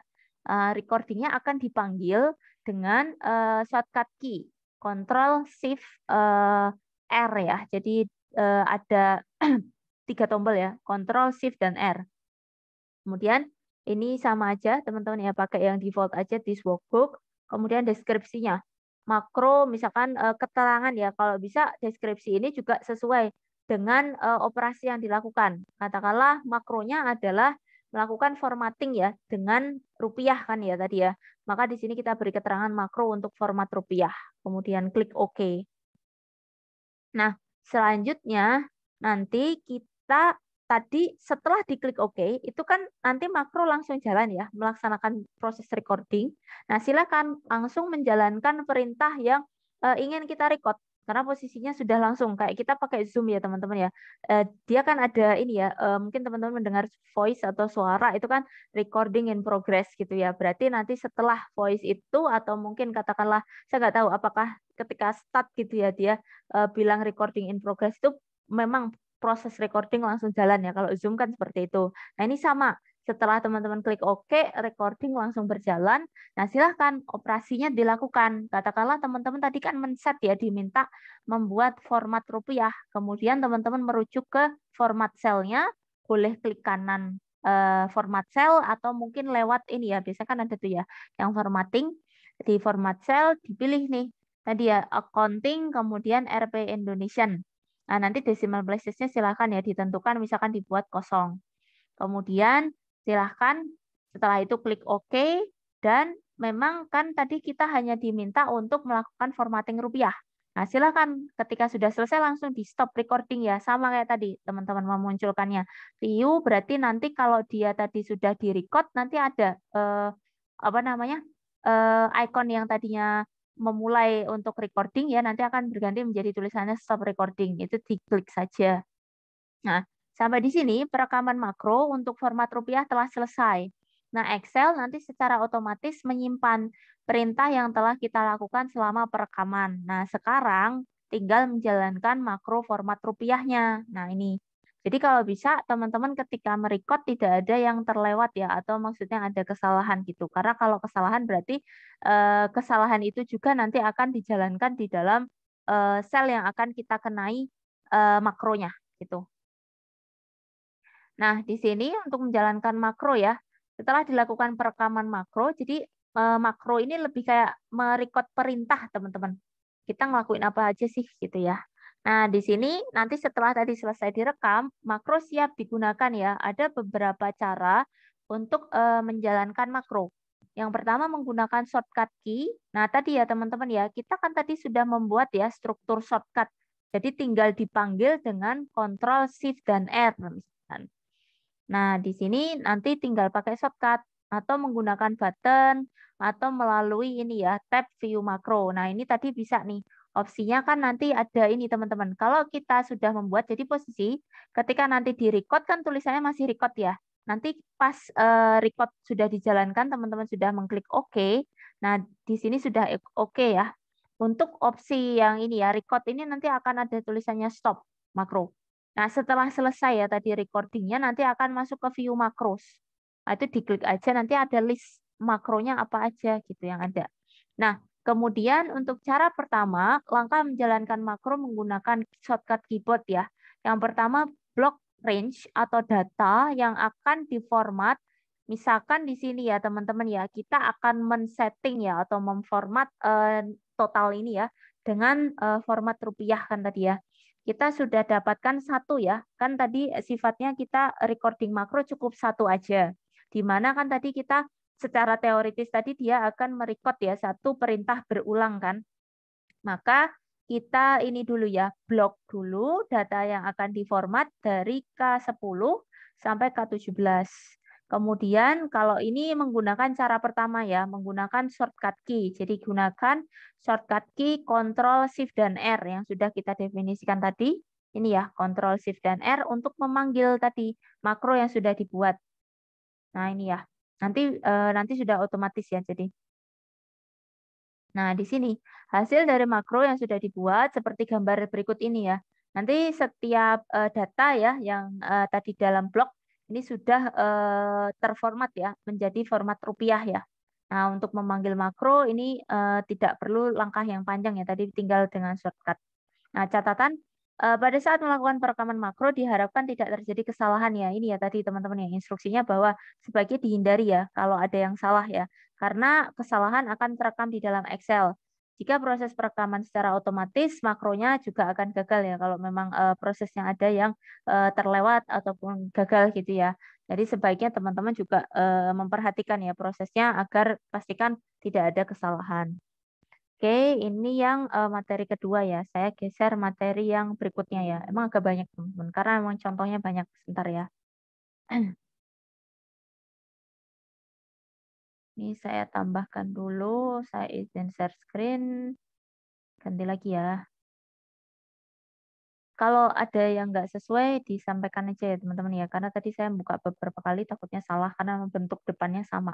uh, recordingnya akan dipanggil dengan uh, shortcut key, Control Shift uh, R ya. Jadi uh, ada tiga tombol ya, Control Shift dan R. Kemudian ini sama aja teman-teman ya pakai yang default aja di workbook. Kemudian deskripsinya makro misalkan uh, keterangan ya kalau bisa deskripsi ini juga sesuai dengan uh, operasi yang dilakukan. Katakanlah makronya adalah melakukan formatting ya dengan rupiah kan ya tadi ya. Maka di sini kita beri keterangan makro untuk format rupiah. Kemudian klik OK. Nah, selanjutnya nanti kita tadi setelah diklik OK, itu kan nanti makro langsung jalan ya, melaksanakan proses recording. Nah, silakan langsung menjalankan perintah yang uh, ingin kita record karena posisinya sudah langsung kayak kita pakai zoom ya teman-teman ya eh, dia kan ada ini ya eh, mungkin teman-teman mendengar voice atau suara itu kan recording in progress gitu ya berarti nanti setelah voice itu atau mungkin katakanlah saya nggak tahu apakah ketika start gitu ya dia bilang recording in progress itu memang proses recording langsung jalan ya. Kalau Zoom kan seperti itu. Nah, ini sama. Setelah teman-teman klik OK, recording langsung berjalan. Nah, silahkan operasinya dilakukan. Katakanlah teman-teman tadi kan men-set ya, diminta membuat format rupiah. Kemudian teman-teman merujuk ke format selnya, boleh klik kanan eh, format sel atau mungkin lewat ini ya. Biasanya kan ada tuh ya, yang formatting. Di format sel dipilih nih. Tadi ya, accounting, kemudian RP Indonesian. Nah, nanti decimal placesnya silahkan ya ditentukan misalkan dibuat kosong. Kemudian silahkan setelah itu klik OK dan memang kan tadi kita hanya diminta untuk melakukan formatting rupiah. Nah, silakan ketika sudah selesai langsung di stop recording ya. Sama kayak tadi teman-teman memunculkannya. View berarti nanti kalau dia tadi sudah di-record nanti ada eh, apa namanya? eh, icon yang tadinya memulai untuk recording ya nanti akan berganti menjadi tulisannya stop recording itu diklik saja. Nah, sampai di sini perekaman makro untuk format rupiah telah selesai. Nah, Excel nanti secara otomatis menyimpan perintah yang telah kita lakukan selama perekaman. Nah, sekarang tinggal menjalankan makro format rupiahnya. Nah, ini jadi kalau bisa teman-teman ketika merecord tidak ada yang terlewat ya atau maksudnya ada kesalahan gitu. Karena kalau kesalahan berarti eh, kesalahan itu juga nanti akan dijalankan di dalam eh, sel yang akan kita kenai eh, makronya gitu. Nah, di sini untuk menjalankan makro ya. Setelah dilakukan perekaman makro, jadi makro ini lebih kayak merecord perintah, teman-teman. Kita ngelakuin apa aja sih gitu ya. Nah, di sini nanti setelah tadi selesai direkam, makro siap digunakan ya. Ada beberapa cara untuk e, menjalankan makro. Yang pertama menggunakan shortcut key. Nah, tadi ya teman-teman ya, kita kan tadi sudah membuat ya struktur shortcut. Jadi tinggal dipanggil dengan Ctrl Shift dan R misalkan. Nah, di sini nanti tinggal pakai shortcut atau menggunakan button atau melalui ini ya tab view makro. Nah, ini tadi bisa nih Opsinya kan nanti ada ini teman-teman. Kalau kita sudah membuat jadi posisi ketika nanti di record kan tulisannya masih record ya. Nanti pas uh, record sudah dijalankan teman-teman sudah mengklik OK. Nah, di sini sudah OK ya. Untuk opsi yang ini ya, record ini nanti akan ada tulisannya stop makro. Nah, setelah selesai ya tadi recordingnya nanti akan masuk ke view makros. Nah, itu diklik aja nanti ada list makronya apa aja gitu yang ada. Nah, Kemudian untuk cara pertama, langkah menjalankan makro menggunakan shortcut keyboard ya. Yang pertama block range atau data yang akan diformat Misalkan di sini ya teman-teman ya, kita akan men-setting ya atau memformat uh, total ini ya dengan uh, format rupiah kan tadi ya. Kita sudah dapatkan satu ya, kan tadi sifatnya kita recording makro cukup satu aja. Di mana kan tadi kita secara teoritis tadi dia akan merekod ya satu perintah berulang kan. Maka kita ini dulu ya, blok dulu data yang akan diformat dari K10 sampai K17. Kemudian kalau ini menggunakan cara pertama ya, menggunakan shortcut key. Jadi gunakan shortcut key control Shift dan R yang sudah kita definisikan tadi. Ini ya, control Shift dan R untuk memanggil tadi makro yang sudah dibuat. Nah, ini ya. Nanti uh, nanti sudah otomatis ya jadi. Nah, di sini hasil dari makro yang sudah dibuat seperti gambar berikut ini ya. Nanti setiap uh, data ya yang uh, tadi dalam blok ini sudah uh, terformat ya menjadi format rupiah ya. Nah, untuk memanggil makro ini uh, tidak perlu langkah yang panjang ya. Tadi tinggal dengan shortcut. Nah, catatan Eh, pada saat melakukan perekaman makro diharapkan tidak terjadi kesalahan ya. Ini ya tadi teman-teman yang instruksinya bahwa sebaiknya dihindari ya kalau ada yang salah ya. Karena kesalahan akan terekam di dalam Excel. Jika proses perekaman secara otomatis, makronya juga akan gagal ya kalau memang uh, eh, proses yang ada yang uh, terlewat ataupun gagal gitu ya. Jadi sebaiknya teman-teman juga uh, memperhatikan ya prosesnya agar pastikan tidak ada kesalahan. Oke, ini yang uh, materi kedua ya. Saya geser materi yang berikutnya ya. Emang agak banyak teman-teman, karena emang contohnya banyak. Sebentar ya. Ini saya tambahkan dulu, saya izin share screen. Ganti lagi ya. Kalau ada yang nggak sesuai, disampaikan aja ya teman-teman ya. Karena tadi saya buka beberapa kali, takutnya salah karena bentuk depannya sama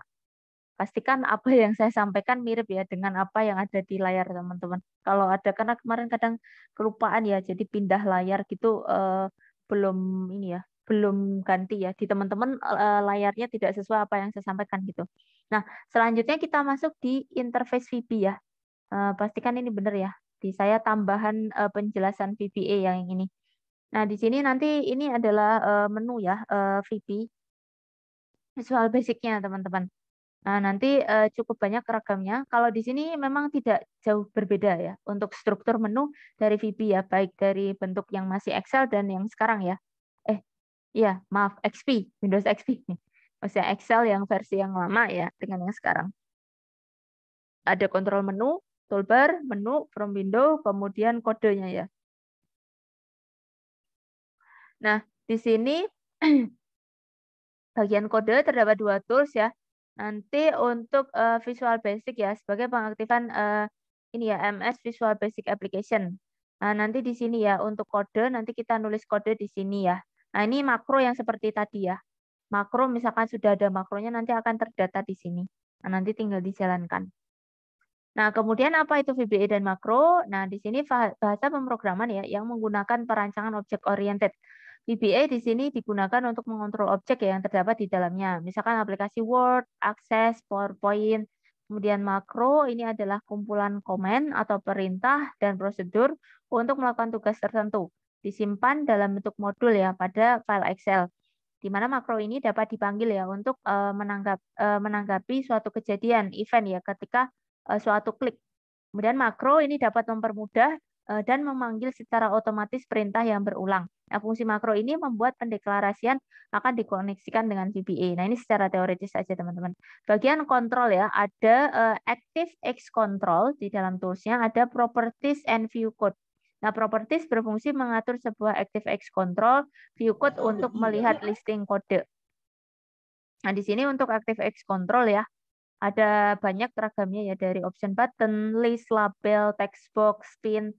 pastikan apa yang saya sampaikan mirip ya dengan apa yang ada di layar teman-teman. Kalau ada karena kemarin kadang kelupaan ya, jadi pindah layar gitu eh, belum ini ya, belum ganti ya di teman-teman eh, layarnya tidak sesuai apa yang saya sampaikan gitu. Nah selanjutnya kita masuk di interface VB ya. Eh, pastikan ini benar ya. Di saya tambahan eh, penjelasan VBA e yang ini. Nah di sini nanti ini adalah eh, menu ya eh, VB visual basicnya teman-teman. Nah, nanti uh, cukup banyak ragamnya. Kalau di sini memang tidak jauh berbeda ya untuk struktur menu dari VB ya, baik dari bentuk yang masih Excel dan yang sekarang ya. Eh, iya, maaf, XP, Windows XP Maksudnya Excel yang versi yang lama ya dengan yang sekarang. Ada kontrol menu, toolbar, menu, from window, kemudian kodenya ya. Nah, di sini bagian kode terdapat dua tools ya, Nanti untuk uh, Visual Basic ya sebagai pengaktifan uh, ini ya MS Visual Basic Application. Nah, nanti di sini ya untuk kode nanti kita nulis kode di sini ya. Nah, ini makro yang seperti tadi ya. Makro misalkan sudah ada makronya nanti akan terdata di sini. Nah, nanti tinggal dijalankan. Nah, kemudian apa itu VBA e dan makro? Nah, di sini bahasa pemrograman ya yang menggunakan perancangan objek oriented VBA di sini digunakan untuk mengontrol objek ya yang terdapat di dalamnya. Misalkan aplikasi Word, Access, PowerPoint, kemudian makro ini adalah kumpulan komen atau perintah dan prosedur untuk melakukan tugas tertentu. Disimpan dalam bentuk modul ya pada file Excel. Di mana makro ini dapat dipanggil ya untuk eh, menanggap, eh, menanggapi suatu kejadian, event ya ketika eh, suatu klik. Kemudian makro ini dapat mempermudah Eh, dan memanggil secara otomatis perintah yang berulang. Nah, fungsi makro ini membuat pendeklarasian akan dikoneksikan dengan VBA. Nah, ini secara teoritis saja, teman-teman. Bagian kontrol ya, ada eh, active X control di dalam toolsnya, ada properties and view code. Nah, properties berfungsi mengatur sebuah active X control, view code oh, untuk ya. melihat listing kode. Nah, di sini untuk active X control ya, ada banyak ragamnya ya dari option button, list, label, text box, pin,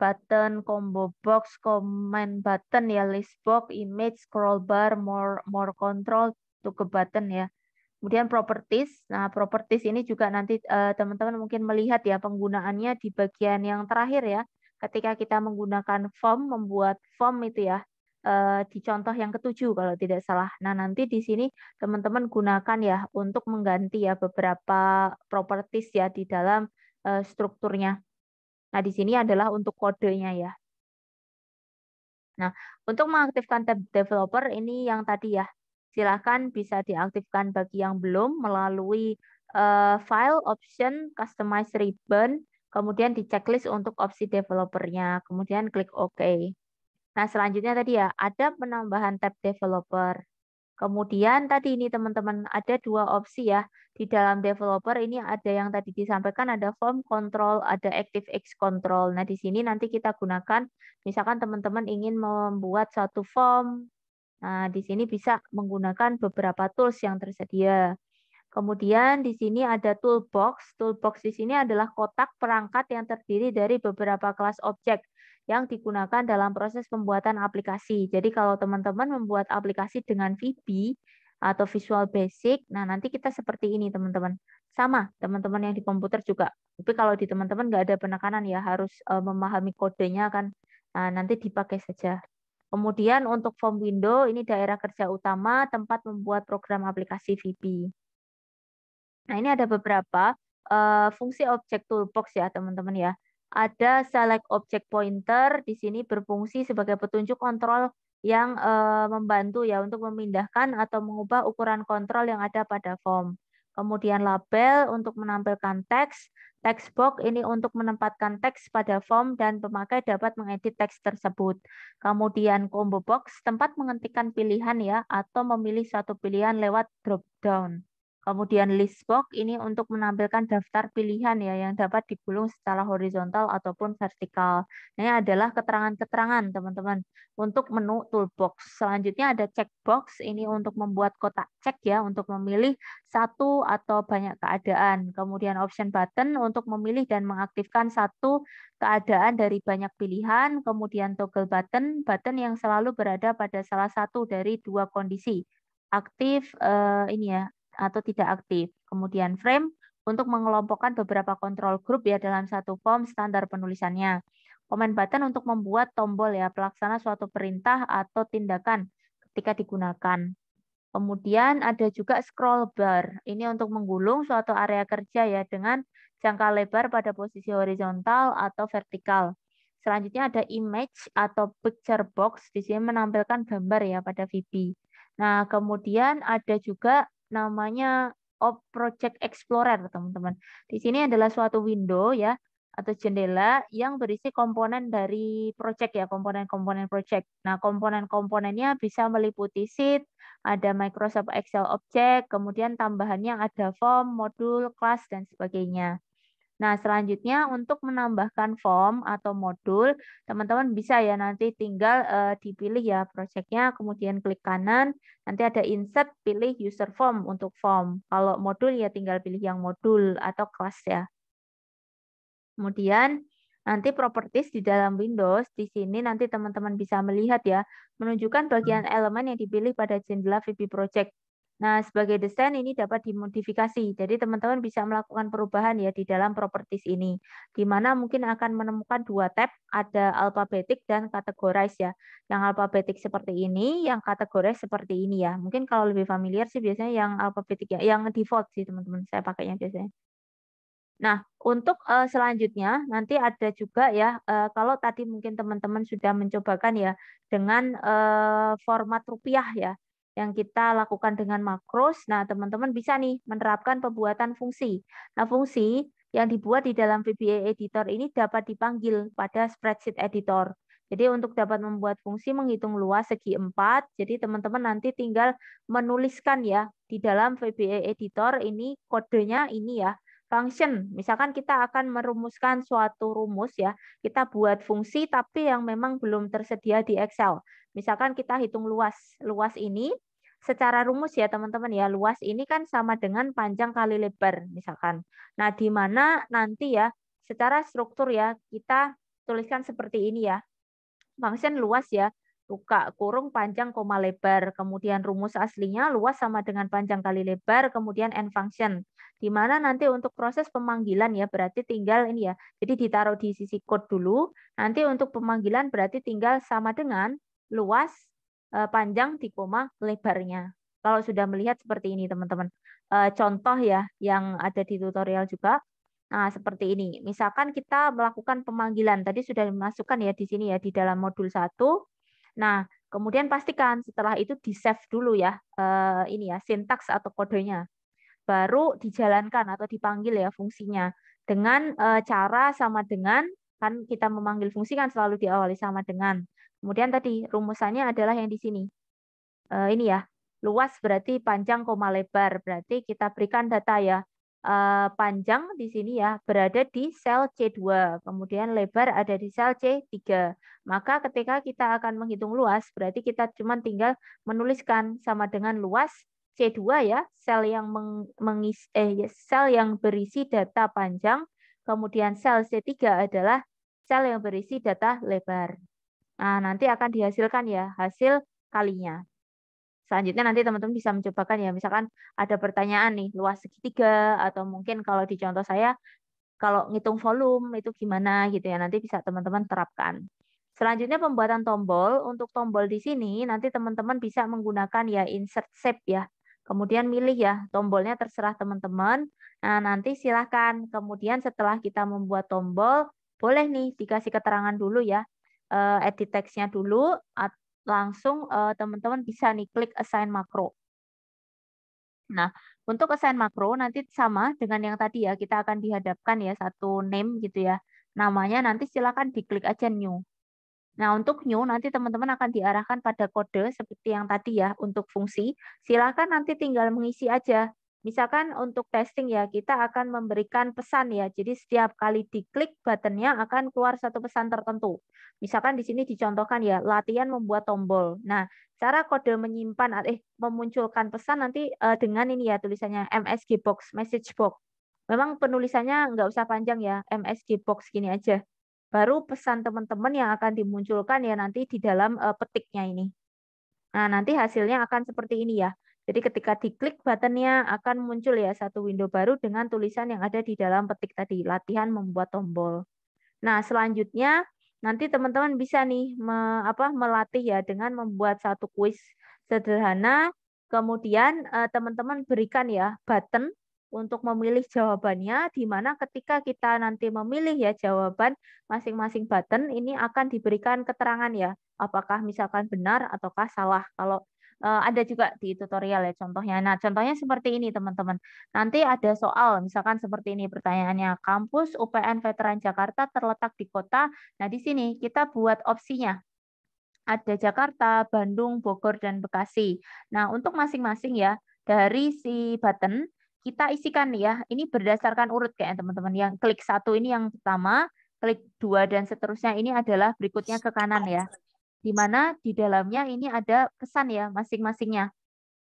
button, combo box, comment button ya, list box, image, scroll bar, more more control, to ke button ya. Kemudian properties. Nah, properties ini juga nanti eh, teman-teman uh, mungkin melihat ya penggunaannya di bagian yang terakhir ya. Ketika kita menggunakan form, membuat form itu ya, uh, di contoh yang ketujuh kalau tidak salah. Nah, nanti di sini teman-teman gunakan ya untuk mengganti ya beberapa properties ya di dalam uh, strukturnya. Nah, di sini adalah untuk kodenya ya. Nah, untuk mengaktifkan tab developer ini yang tadi ya, silahkan bisa diaktifkan bagi yang belum melalui uh, file option customize ribbon, kemudian di checklist untuk opsi developernya, kemudian klik OK. Nah, selanjutnya tadi ya, ada penambahan tab developer. Kemudian tadi ini teman-teman ada dua opsi ya. Di dalam developer ini ada yang tadi disampaikan ada form control, ada active X control. Nah, di sini nanti kita gunakan misalkan teman-teman ingin membuat satu form. Nah, di sini bisa menggunakan beberapa tools yang tersedia. Kemudian di sini ada toolbox. Toolbox di sini adalah kotak perangkat yang terdiri dari beberapa kelas objek yang digunakan dalam proses pembuatan aplikasi. Jadi kalau teman-teman membuat aplikasi dengan VB atau Visual Basic, nah nanti kita seperti ini teman-teman. Sama teman-teman yang di komputer juga. Tapi kalau di teman-teman nggak ada penekanan ya harus e, memahami kodenya kan nah, nanti dipakai saja. Kemudian untuk form window ini daerah kerja utama tempat membuat program aplikasi VB. Nah ini ada beberapa uh, fungsi objek toolbox ya teman-teman ya ada select object pointer di sini berfungsi sebagai petunjuk kontrol yang e, membantu ya untuk memindahkan atau mengubah ukuran kontrol yang ada pada form. Kemudian label untuk menampilkan teks, text box ini untuk menempatkan teks pada form dan pemakai dapat mengedit teks tersebut. Kemudian combo box tempat mengetikkan pilihan ya atau memilih satu pilihan lewat drop down. Kemudian list box ini untuk menampilkan daftar pilihan ya yang dapat digulung secara horizontal ataupun vertikal. Ini adalah keterangan-keterangan teman-teman untuk menu toolbox. Selanjutnya ada checkbox ini untuk membuat kotak cek ya untuk memilih satu atau banyak keadaan. Kemudian option button untuk memilih dan mengaktifkan satu keadaan dari banyak pilihan. Kemudian toggle button, button yang selalu berada pada salah satu dari dua kondisi aktif uh, ini ya atau tidak aktif. Kemudian frame untuk mengelompokkan beberapa kontrol grup ya dalam satu form standar penulisannya. Komen button untuk membuat tombol ya pelaksana suatu perintah atau tindakan ketika digunakan. Kemudian ada juga scroll bar. Ini untuk menggulung suatu area kerja ya dengan jangka lebar pada posisi horizontal atau vertikal. Selanjutnya ada image atau picture box. Di sini menampilkan gambar ya pada VB. Nah, kemudian ada juga namanya Op Project Explorer, teman-teman. Di sini adalah suatu window ya atau jendela yang berisi komponen dari project ya, komponen-komponen project. Nah, komponen-komponennya bisa meliputi sheet, ada Microsoft Excel object, kemudian tambahannya ada form, modul, kelas dan sebagainya. Nah, selanjutnya untuk menambahkan form atau modul, teman-teman bisa ya nanti tinggal uh, dipilih ya proyeknya, kemudian klik kanan, nanti ada insert, pilih user form untuk form. Kalau modul ya tinggal pilih yang modul atau kelas ya. Kemudian nanti properties di dalam Windows, di sini nanti teman-teman bisa melihat ya, menunjukkan bagian elemen yang dipilih pada jendela VB Project. Nah, sebagai desain ini dapat dimodifikasi. Jadi teman-teman bisa melakukan perubahan ya di dalam properties ini. Di mana mungkin akan menemukan dua tab, ada alfabetik dan categorize ya. Yang alfabetik seperti ini, yang categorize seperti ini ya. Mungkin kalau lebih familiar sih biasanya yang alfabetik ya, yang default sih teman-teman. Saya pakainya biasanya. Nah, untuk eh, selanjutnya nanti ada juga ya eh, kalau tadi mungkin teman-teman sudah mencobakan ya dengan eh, format rupiah ya yang kita lakukan dengan makros. Nah, teman-teman bisa nih menerapkan pembuatan fungsi. Nah, fungsi yang dibuat di dalam VBA Editor ini dapat dipanggil pada spreadsheet editor. Jadi untuk dapat membuat fungsi menghitung luas segi 4, jadi teman-teman nanti tinggal menuliskan ya di dalam VBA Editor ini kodenya ini ya, function. Misalkan kita akan merumuskan suatu rumus ya, kita buat fungsi tapi yang memang belum tersedia di Excel. Misalkan kita hitung luas, luas ini secara rumus ya teman-teman ya luas ini kan sama dengan panjang kali lebar misalkan. Nah di mana nanti ya secara struktur ya kita tuliskan seperti ini ya. Function luas ya buka kurung panjang koma lebar kemudian rumus aslinya luas sama dengan panjang kali lebar kemudian n function di mana nanti untuk proses pemanggilan ya berarti tinggal ini ya jadi ditaruh di sisi code dulu nanti untuk pemanggilan berarti tinggal sama dengan luas Eh, panjang dikoma lebarnya. Kalau sudah melihat seperti ini teman-teman. Eh, contoh ya yang ada di tutorial juga. Nah, seperti ini. Misalkan kita melakukan pemanggilan. Tadi sudah dimasukkan ya di sini ya, di dalam modul 1. Nah, kemudian pastikan setelah itu di-save dulu ya, eh, ini ya, sintaks atau kodenya. Baru dijalankan atau dipanggil ya fungsinya. Dengan cara sama dengan, kan kita memanggil fungsi kan selalu diawali sama dengan. Kemudian tadi rumusannya adalah yang di sini. Uh, ini ya, luas berarti panjang koma lebar. Berarti kita berikan data ya. Uh, panjang di sini ya berada di sel C2, kemudian lebar ada di sel C3. Maka ketika kita akan menghitung luas, berarti kita cuma tinggal menuliskan sama dengan luas C2 ya, sel yang mengis eh ya, sel yang berisi data panjang, kemudian sel C3 adalah sel yang berisi data lebar. Nah, nanti akan dihasilkan ya hasil kalinya. Selanjutnya nanti teman-teman bisa mencobakan ya, misalkan ada pertanyaan nih, luas segitiga, atau mungkin kalau di contoh saya, kalau ngitung volume itu gimana gitu ya, nanti bisa teman-teman terapkan. Selanjutnya pembuatan tombol. Untuk tombol di sini, nanti teman-teman bisa menggunakan ya insert shape ya, kemudian milih ya tombolnya terserah teman-teman. Nah, nanti silahkan. Kemudian setelah kita membuat tombol, boleh nih dikasih keterangan dulu ya uh, edit teksnya dulu, langsung eh, teman-teman uh, bisa nih klik assign makro. Nah, untuk assign makro nanti sama dengan yang tadi ya, kita akan dihadapkan ya satu name gitu ya. Namanya nanti silakan diklik aja new. Nah, untuk new nanti teman-teman akan diarahkan pada kode seperti yang tadi ya untuk fungsi. Silakan nanti tinggal mengisi aja Misalkan untuk testing ya, kita akan memberikan pesan ya. Jadi setiap kali diklik buttonnya akan keluar satu pesan tertentu. Misalkan di sini dicontohkan ya, latihan membuat tombol. Nah, cara kode menyimpan eh memunculkan pesan nanti eh, dengan ini ya tulisannya MSG box, message box. Memang penulisannya nggak usah panjang ya, MSG box gini aja. Baru pesan teman-teman yang akan dimunculkan ya nanti di dalam eh, petiknya ini. Nah, nanti hasilnya akan seperti ini ya. Jadi ketika diklik buttonnya akan muncul ya satu window baru dengan tulisan yang ada di dalam petik tadi, latihan membuat tombol. Nah, selanjutnya nanti teman-teman bisa nih me, apa, melatih ya dengan membuat satu kuis sederhana. Kemudian eh, teman-teman berikan ya button untuk memilih jawabannya, di mana ketika kita nanti memilih ya jawaban masing-masing button, ini akan diberikan keterangan ya, apakah misalkan benar ataukah salah. Kalau Eh, ada juga di tutorial ya contohnya. Nah, contohnya seperti ini teman-teman. Nanti ada soal misalkan seperti ini pertanyaannya. Kampus UPN Veteran Jakarta terletak di kota. Nah, di sini kita buat opsinya. Ada Jakarta, Bandung, Bogor, dan Bekasi. Nah, untuk masing-masing ya dari si button kita isikan ya. Ini berdasarkan urut kayak teman-teman. Yang klik satu ini yang pertama, klik dua dan seterusnya ini adalah berikutnya ke kanan ya di mana di dalamnya ini ada pesan ya masing-masingnya.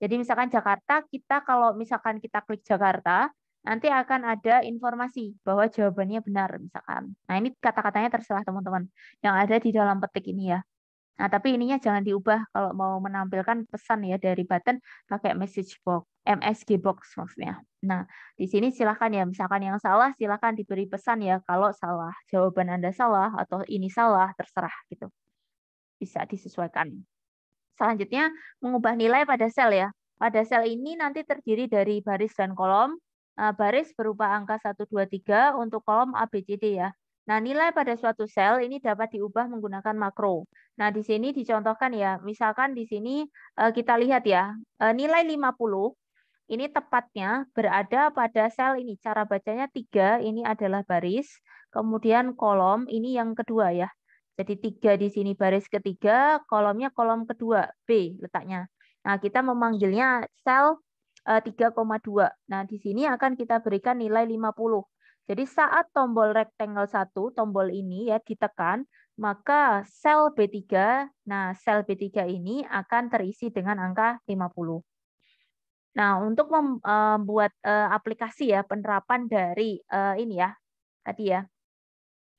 Jadi misalkan Jakarta, kita kalau misalkan kita klik Jakarta, nanti akan ada informasi bahwa jawabannya benar misalkan. Nah ini kata-katanya terserah teman-teman yang ada di dalam petik ini ya. Nah tapi ininya jangan diubah kalau mau menampilkan pesan ya dari button pakai message box, MSG box maksudnya. Nah di sini silahkan ya misalkan yang salah silahkan diberi pesan ya kalau salah jawaban Anda salah atau ini salah terserah gitu bisa disesuaikan. Selanjutnya, mengubah nilai pada sel ya. Pada sel ini nanti terdiri dari baris dan kolom. Eh, baris berupa angka 1, 2, 3 untuk kolom ABCD ya. Nah, nilai pada suatu sel ini dapat diubah menggunakan makro. Nah, di sini dicontohkan ya, misalkan di sini eh, kita lihat ya, eh, nilai 50 ini tepatnya berada pada sel ini. Cara bacanya tiga, ini adalah baris. Kemudian kolom, ini yang kedua ya. Jadi tiga di sini baris ketiga, kolomnya kolom kedua, B letaknya. Nah, kita memanggilnya sel 3,2. Eh, nah, di sini akan kita berikan nilai 50. Jadi saat tombol rectangle 1, tombol ini ya ditekan, maka sel B3, nah sel B3 ini akan terisi dengan angka 50. Nah, untuk eh, membuat eh, aplikasi ya penerapan dari ini ya, tadi ya,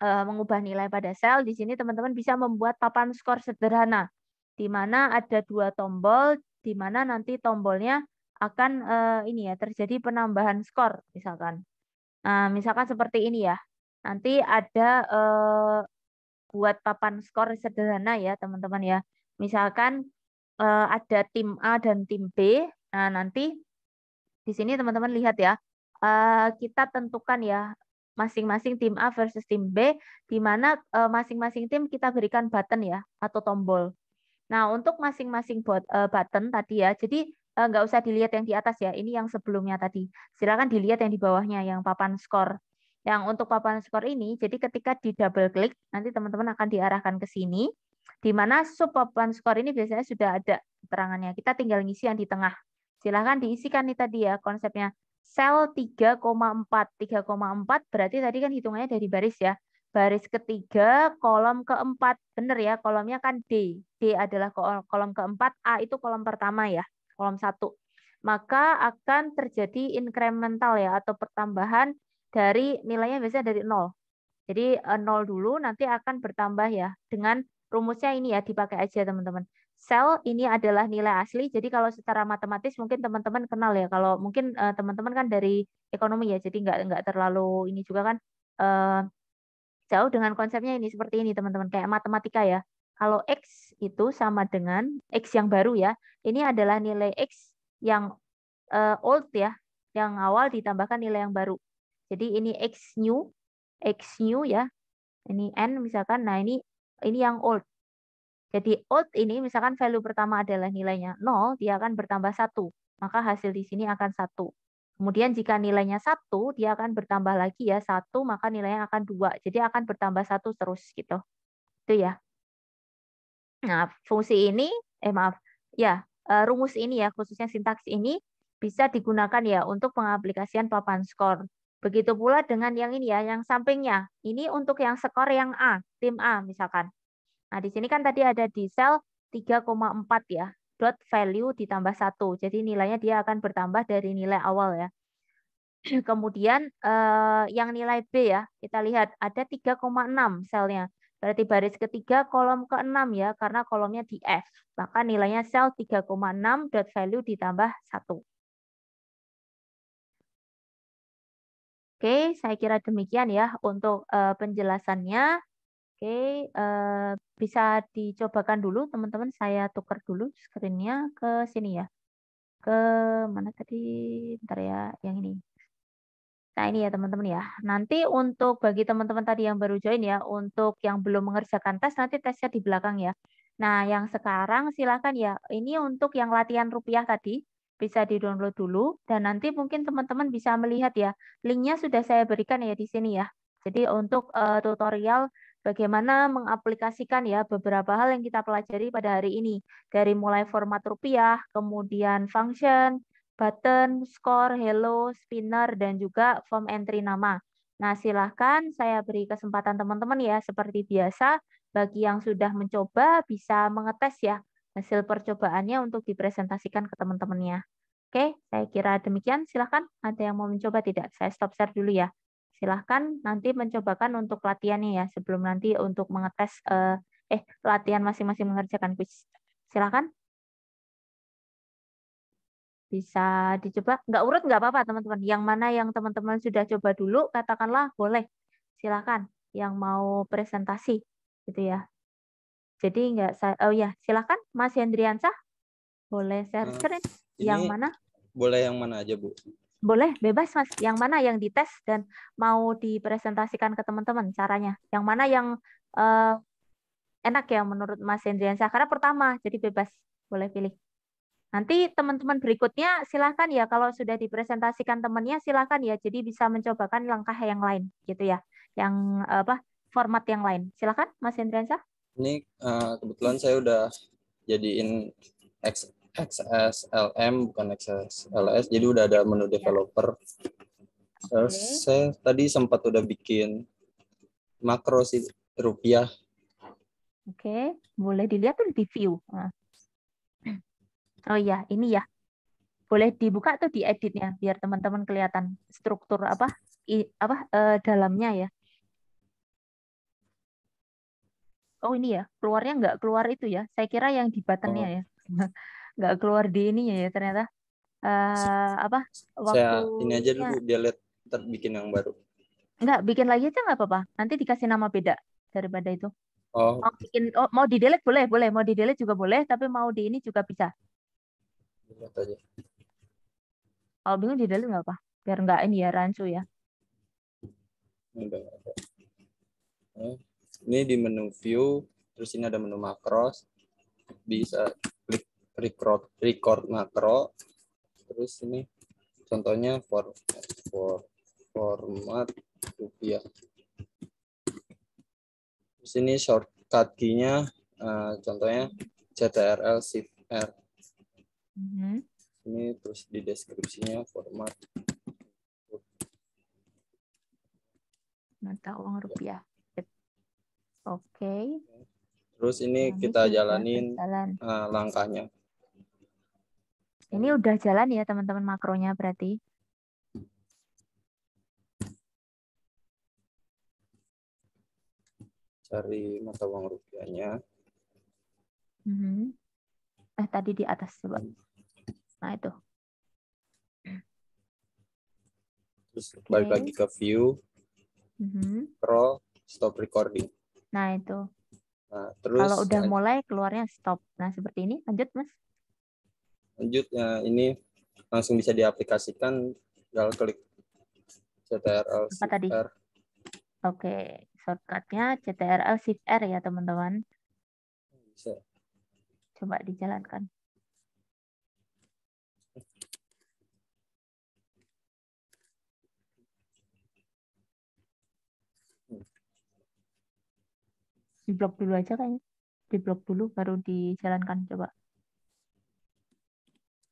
uh, mengubah nilai pada sel, di sini teman-teman bisa membuat papan skor sederhana, di mana ada dua tombol, di mana nanti tombolnya akan uh, ini ya terjadi penambahan skor misalkan. Nah, misalkan seperti ini ya. Nanti ada uh, buat papan skor sederhana ya teman-teman ya. Misalkan uh, ada tim A dan tim B. Nah nanti di sini teman-teman lihat ya, uh, kita tentukan ya masing-masing tim A versus tim B, di mana eh, masing-masing tim kita berikan button ya atau tombol. Nah untuk masing-masing eh, button tadi ya, jadi eh, nggak usah dilihat yang di atas ya, ini yang sebelumnya tadi. Silakan dilihat yang di bawahnya, yang papan skor. Yang untuk papan skor ini, jadi ketika di double klik, nanti teman-teman akan diarahkan ke sini, di mana sub papan skor ini biasanya sudah ada keterangannya. Kita tinggal ngisi yang di tengah. Silahkan diisikan nih tadi ya konsepnya sel 3,4. 3,4 berarti tadi kan hitungannya dari baris ya. Baris ketiga, kolom keempat. Benar ya, kolomnya kan D. D adalah kolom keempat, A itu kolom pertama ya, kolom satu. Maka akan terjadi incremental ya, atau pertambahan dari nilainya biasanya dari nol Jadi eh, nol dulu, nanti akan bertambah ya dengan rumusnya ini ya dipakai aja teman-teman sel ini adalah nilai asli. Jadi kalau secara matematis mungkin teman-teman kenal ya. Kalau mungkin eh, teman-teman kan dari ekonomi ya, jadi nggak nggak terlalu ini juga kan uh, jauh dengan konsepnya ini seperti ini teman-teman kayak matematika ya. Kalau x itu sama dengan x yang baru ya. Ini adalah nilai x yang eh, old ya, yang awal ditambahkan nilai yang baru. Jadi ini x new, x new ya. Ini n misalkan. Nah ini ini yang old jadi out ini misalkan value pertama adalah nilainya 0, dia akan bertambah 1. Maka hasil di sini akan 1. Kemudian jika nilainya 1, dia akan bertambah lagi ya 1, maka nilainya akan 2. Jadi akan bertambah 1 terus gitu. Itu ya. Nah, fungsi ini, eh maaf, ya eh, rumus ini ya, khususnya sintaks ini bisa digunakan ya untuk pengaplikasian papan skor. Begitu pula dengan yang ini ya, yang sampingnya. Ini untuk yang skor yang A, tim A misalkan. Nah, di sini kan tadi ada di sel 3,4 ya, dot value ditambah satu Jadi nilainya dia akan bertambah dari nilai awal ya. Kemudian eh, yang nilai B ya, kita lihat ada 3,6 selnya. Berarti baris ketiga kolom ke-6 ya, karena kolomnya di F. Maka nilainya sel 3,6 dot value ditambah satu Oke, saya kira demikian ya untuk eh, penjelasannya. Oke, uh, bisa dicobakan dulu teman-teman. Saya tukar dulu screen ke sini ya. Ke mana tadi? Bentar ya, yang ini. Nah ini ya teman-teman ya. Nanti untuk bagi teman-teman tadi yang baru join ya, untuk yang belum mengerjakan tes, nanti tesnya di belakang ya. Nah yang sekarang silakan ya, ini untuk yang latihan rupiah tadi, bisa di-download dulu, dan nanti mungkin teman-teman bisa melihat ya, linknya sudah saya berikan ya di sini ya. Jadi untuk uh, tutorial bagaimana mengaplikasikan ya beberapa hal yang kita pelajari pada hari ini dari mulai format rupiah, kemudian function, button, score, hello, spinner dan juga form entry nama. Nah, silahkan saya beri kesempatan teman-teman ya seperti biasa bagi yang sudah mencoba bisa mengetes ya hasil percobaannya untuk dipresentasikan ke teman-temannya. Oke, saya kira demikian. Silahkan ada yang mau mencoba tidak? Saya stop share dulu ya silahkan nanti mencobakan untuk latihannya ya sebelum nanti untuk mengetes eh, eh latihan masing-masing mengerjakan quiz Silahkan. Bisa dicoba. Nggak urut nggak apa-apa teman-teman. Yang mana yang teman-teman sudah coba dulu, katakanlah boleh. Silahkan yang mau presentasi gitu ya. Jadi nggak oh ya silahkan Mas Hendriansah boleh share screen. yang mana? Boleh yang mana aja Bu? Boleh, bebas Mas. Yang mana yang dites dan mau dipresentasikan ke teman-teman caranya? Yang mana yang uh, enak ya menurut Mas Hendriansa Karena pertama, jadi bebas. Boleh pilih. Nanti teman-teman berikutnya silahkan ya kalau sudah dipresentasikan temannya silahkan ya jadi bisa mencobakan langkah yang lain gitu ya. Yang apa? format yang lain. silahkan Mas Hendriansa Ini uh, kebetulan saya udah jadiin XSLM bukan XSLS jadi udah ada menu developer okay. saya tadi sempat udah bikin makro si rupiah oke okay. boleh dilihat tuh di view nah. oh ya ini ya boleh dibuka tuh di editnya biar teman-teman kelihatan struktur apa i, apa e, dalamnya ya oh ini ya keluarnya nggak keluar itu ya saya kira yang di buttonnya oh. ya nggak keluar di ininya ya ternyata. Uh, apa? Waktu Saya ini aja dulu dia lihat ntar yang baru. nggak bikin lagi aja nggak apa-apa. Nanti dikasih nama beda daripada itu. Oh. Mau bikin oh, mau di delete boleh, boleh. Mau di delete juga boleh, tapi mau di ini juga bisa. Lihat aja. Kalau bingung di delete nggak apa, biar nggak ini ya rancu ya. Eh, ini di menu view, terus ini ada menu macros Bisa klik record record makro terus ini contohnya for for format rupiah terus ini shortcut key-nya eh, contohnya CTRL Shift R mm -hmm. ini terus di deskripsinya format mata uang rupiah oke okay. terus ini Lalu nah, kita jalanin jalan. Eh, langkahnya ini udah jalan ya teman-teman makronya berarti. Cari mata uang rupiahnya. Mm -hmm. Eh tadi di atas coba. Nah itu. Terus okay. balik lagi ke view. Mm -hmm. Pro stop recording. Nah itu. Nah, terus kalau udah mulai keluarnya stop. Nah seperti ini lanjut mas lanjut ya ini langsung bisa diaplikasikan tinggal klik CTRL Shift tadi? R. Oke, shortcutnya CTRL Shift R ya teman-teman. Bisa. Coba dijalankan. Di blok dulu aja kayaknya. Di blok dulu baru dijalankan coba.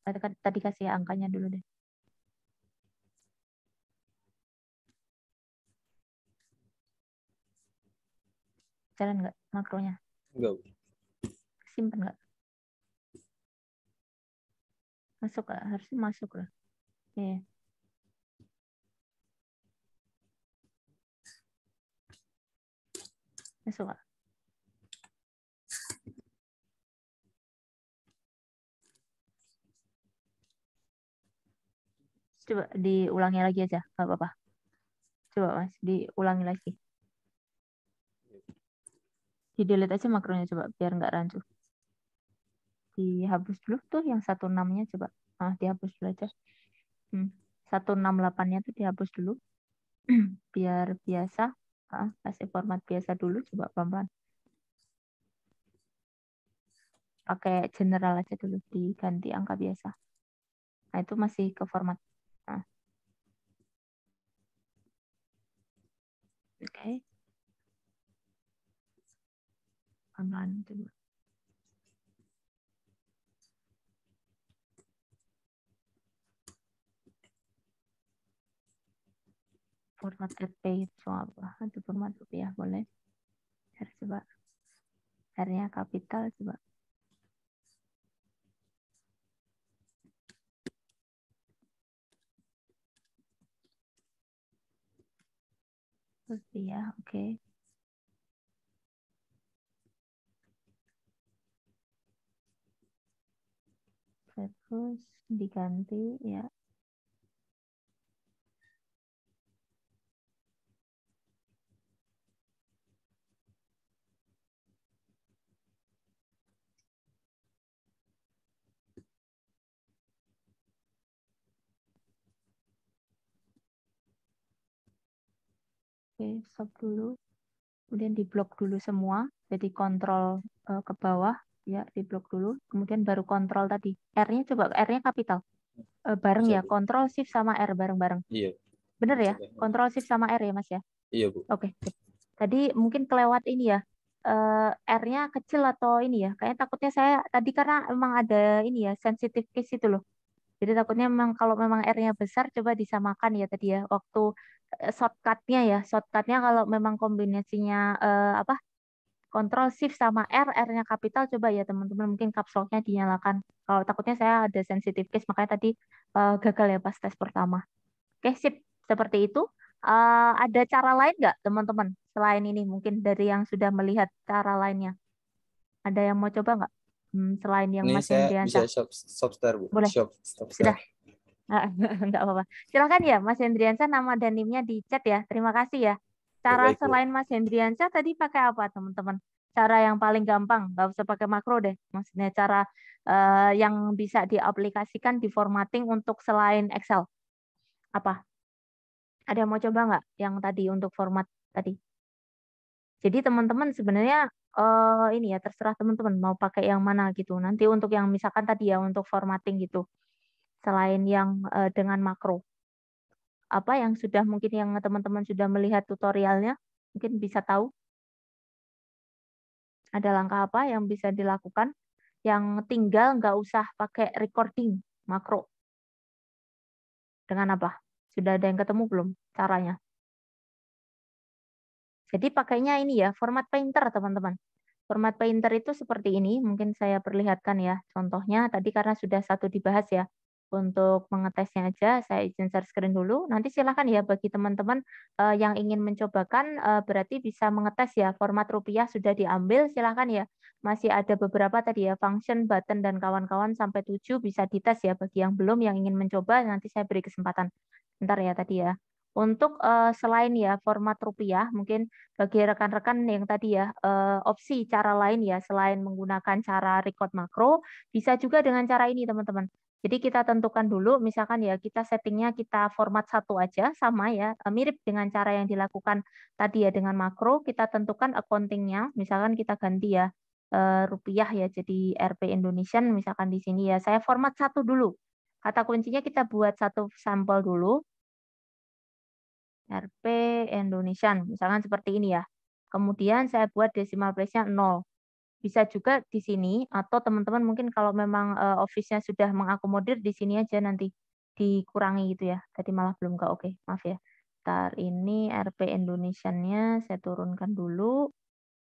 Kan tadi kasih angkanya dulu deh. Jalan nggak makronya? Enggak. Simpan nggak? Masuk gak? Eh, Harusnya masuk lah. Iya. Yeah. Masuk Coba diulangi lagi aja, nggak apa-apa. Coba Mas, diulangi lagi. Di delete aja makronya coba, biar nggak rancu. Dihapus dulu tuh yang satu enamnya coba. Ah, dihapus dulu aja. Hmm, satu enam delapannya tuh dihapus dulu. biar biasa. Ah, kasih format biasa dulu, coba pelan-pelan. Pakai general aja dulu, diganti angka biasa. Nah, itu masih ke format Oke. Okay. Pelan-pelan format RP so apa? Itu format rupiah ya, boleh. Cari coba. R-nya kapital coba. ya, oke. Okay. Terus diganti ya Oke, stop dulu. Kemudian di blok dulu semua. Jadi kontrol uh, ke bawah ya di blok dulu. Kemudian baru kontrol tadi. R-nya coba R-nya kapital. Uh, eh, bareng Masa ya, kontrol shift sama R bareng-bareng. Iya. Bener ya? Kontrol shift sama R ya, Mas ya? Iya, Bu. Oke. Okay. Tadi mungkin kelewat ini ya. Uh, R-nya kecil atau ini ya. Kayaknya takutnya saya tadi karena emang ada ini ya, sensitif case itu loh. Jadi takutnya memang kalau memang R-nya besar coba disamakan ya tadi ya waktu eh, shortcutnya ya shortcutnya kalau memang kombinasinya eh, apa kontrol Shift sama R, R-nya kapital coba ya teman-teman mungkin caps dinyalakan. Kalau takutnya saya ada sensitif case makanya tadi uh, gagal ya pas tes pertama. Oke, sip. Seperti itu. Uh, ada cara lain nggak teman-teman selain ini mungkin dari yang sudah melihat cara lainnya? Ada yang mau coba nggak? Hmm, selain yang Ini Mas saya Hendriansa. Bisa shop, shop Bu. Boleh. Shop, Sudah. Enggak ah, apa-apa. Silakan ya Mas Hendriansa nama dan nimnya di chat ya. Terima kasih ya. Cara Baik, selain Mas Hendriansa tadi pakai apa teman-teman? Cara yang paling gampang, nggak usah pakai makro deh. Maksudnya cara uh, yang bisa diaplikasikan di formatting untuk selain Excel. Apa? Ada yang mau coba nggak yang tadi untuk format tadi? Jadi teman-teman sebenarnya uh, ini ya terserah teman-teman mau pakai yang mana gitu. Nanti untuk yang misalkan tadi ya untuk formatting gitu. Selain yang uh, dengan makro. Apa yang sudah mungkin yang teman-teman sudah melihat tutorialnya mungkin bisa tahu ada langkah apa yang bisa dilakukan yang tinggal nggak usah pakai recording makro. Dengan apa? Sudah ada yang ketemu belum caranya? Jadi pakainya ini ya, format painter teman-teman. Format painter itu seperti ini, mungkin saya perlihatkan ya contohnya. Tadi karena sudah satu dibahas ya, untuk mengetesnya aja saya izin share screen dulu. Nanti silahkan ya bagi teman-teman eh, yang ingin mencobakan eh, berarti bisa mengetes ya format rupiah sudah diambil silahkan ya. Masih ada beberapa tadi ya function, button, dan kawan-kawan sampai 7 bisa dites ya bagi yang belum yang ingin mencoba nanti saya beri kesempatan. ntar ya tadi ya. Untuk uh, selain ya format rupiah, mungkin bagi rekan-rekan yang tadi ya uh, opsi cara lain ya selain menggunakan cara record makro, bisa juga dengan cara ini teman-teman. Jadi kita tentukan dulu, misalkan ya kita settingnya kita format satu aja, sama ya, eh, mirip dengan cara yang dilakukan tadi ya dengan makro, kita tentukan accountingnya, misalkan kita ganti ya rupiah ya, jadi RP Indonesian misalkan di sini ya, saya format satu dulu. Kata kuncinya kita buat satu sampel dulu, RP Indonesian, misalkan seperti ini ya. Kemudian saya buat decimal place-nya 0. Bisa juga di sini, atau teman-teman mungkin kalau memang eh, office-nya sudah mengakomodir, di sini aja nanti dikurangi gitu ya. Tadi malah belum ke oke, maaf ya. Ntar ini RP Indonesian-nya saya turunkan dulu.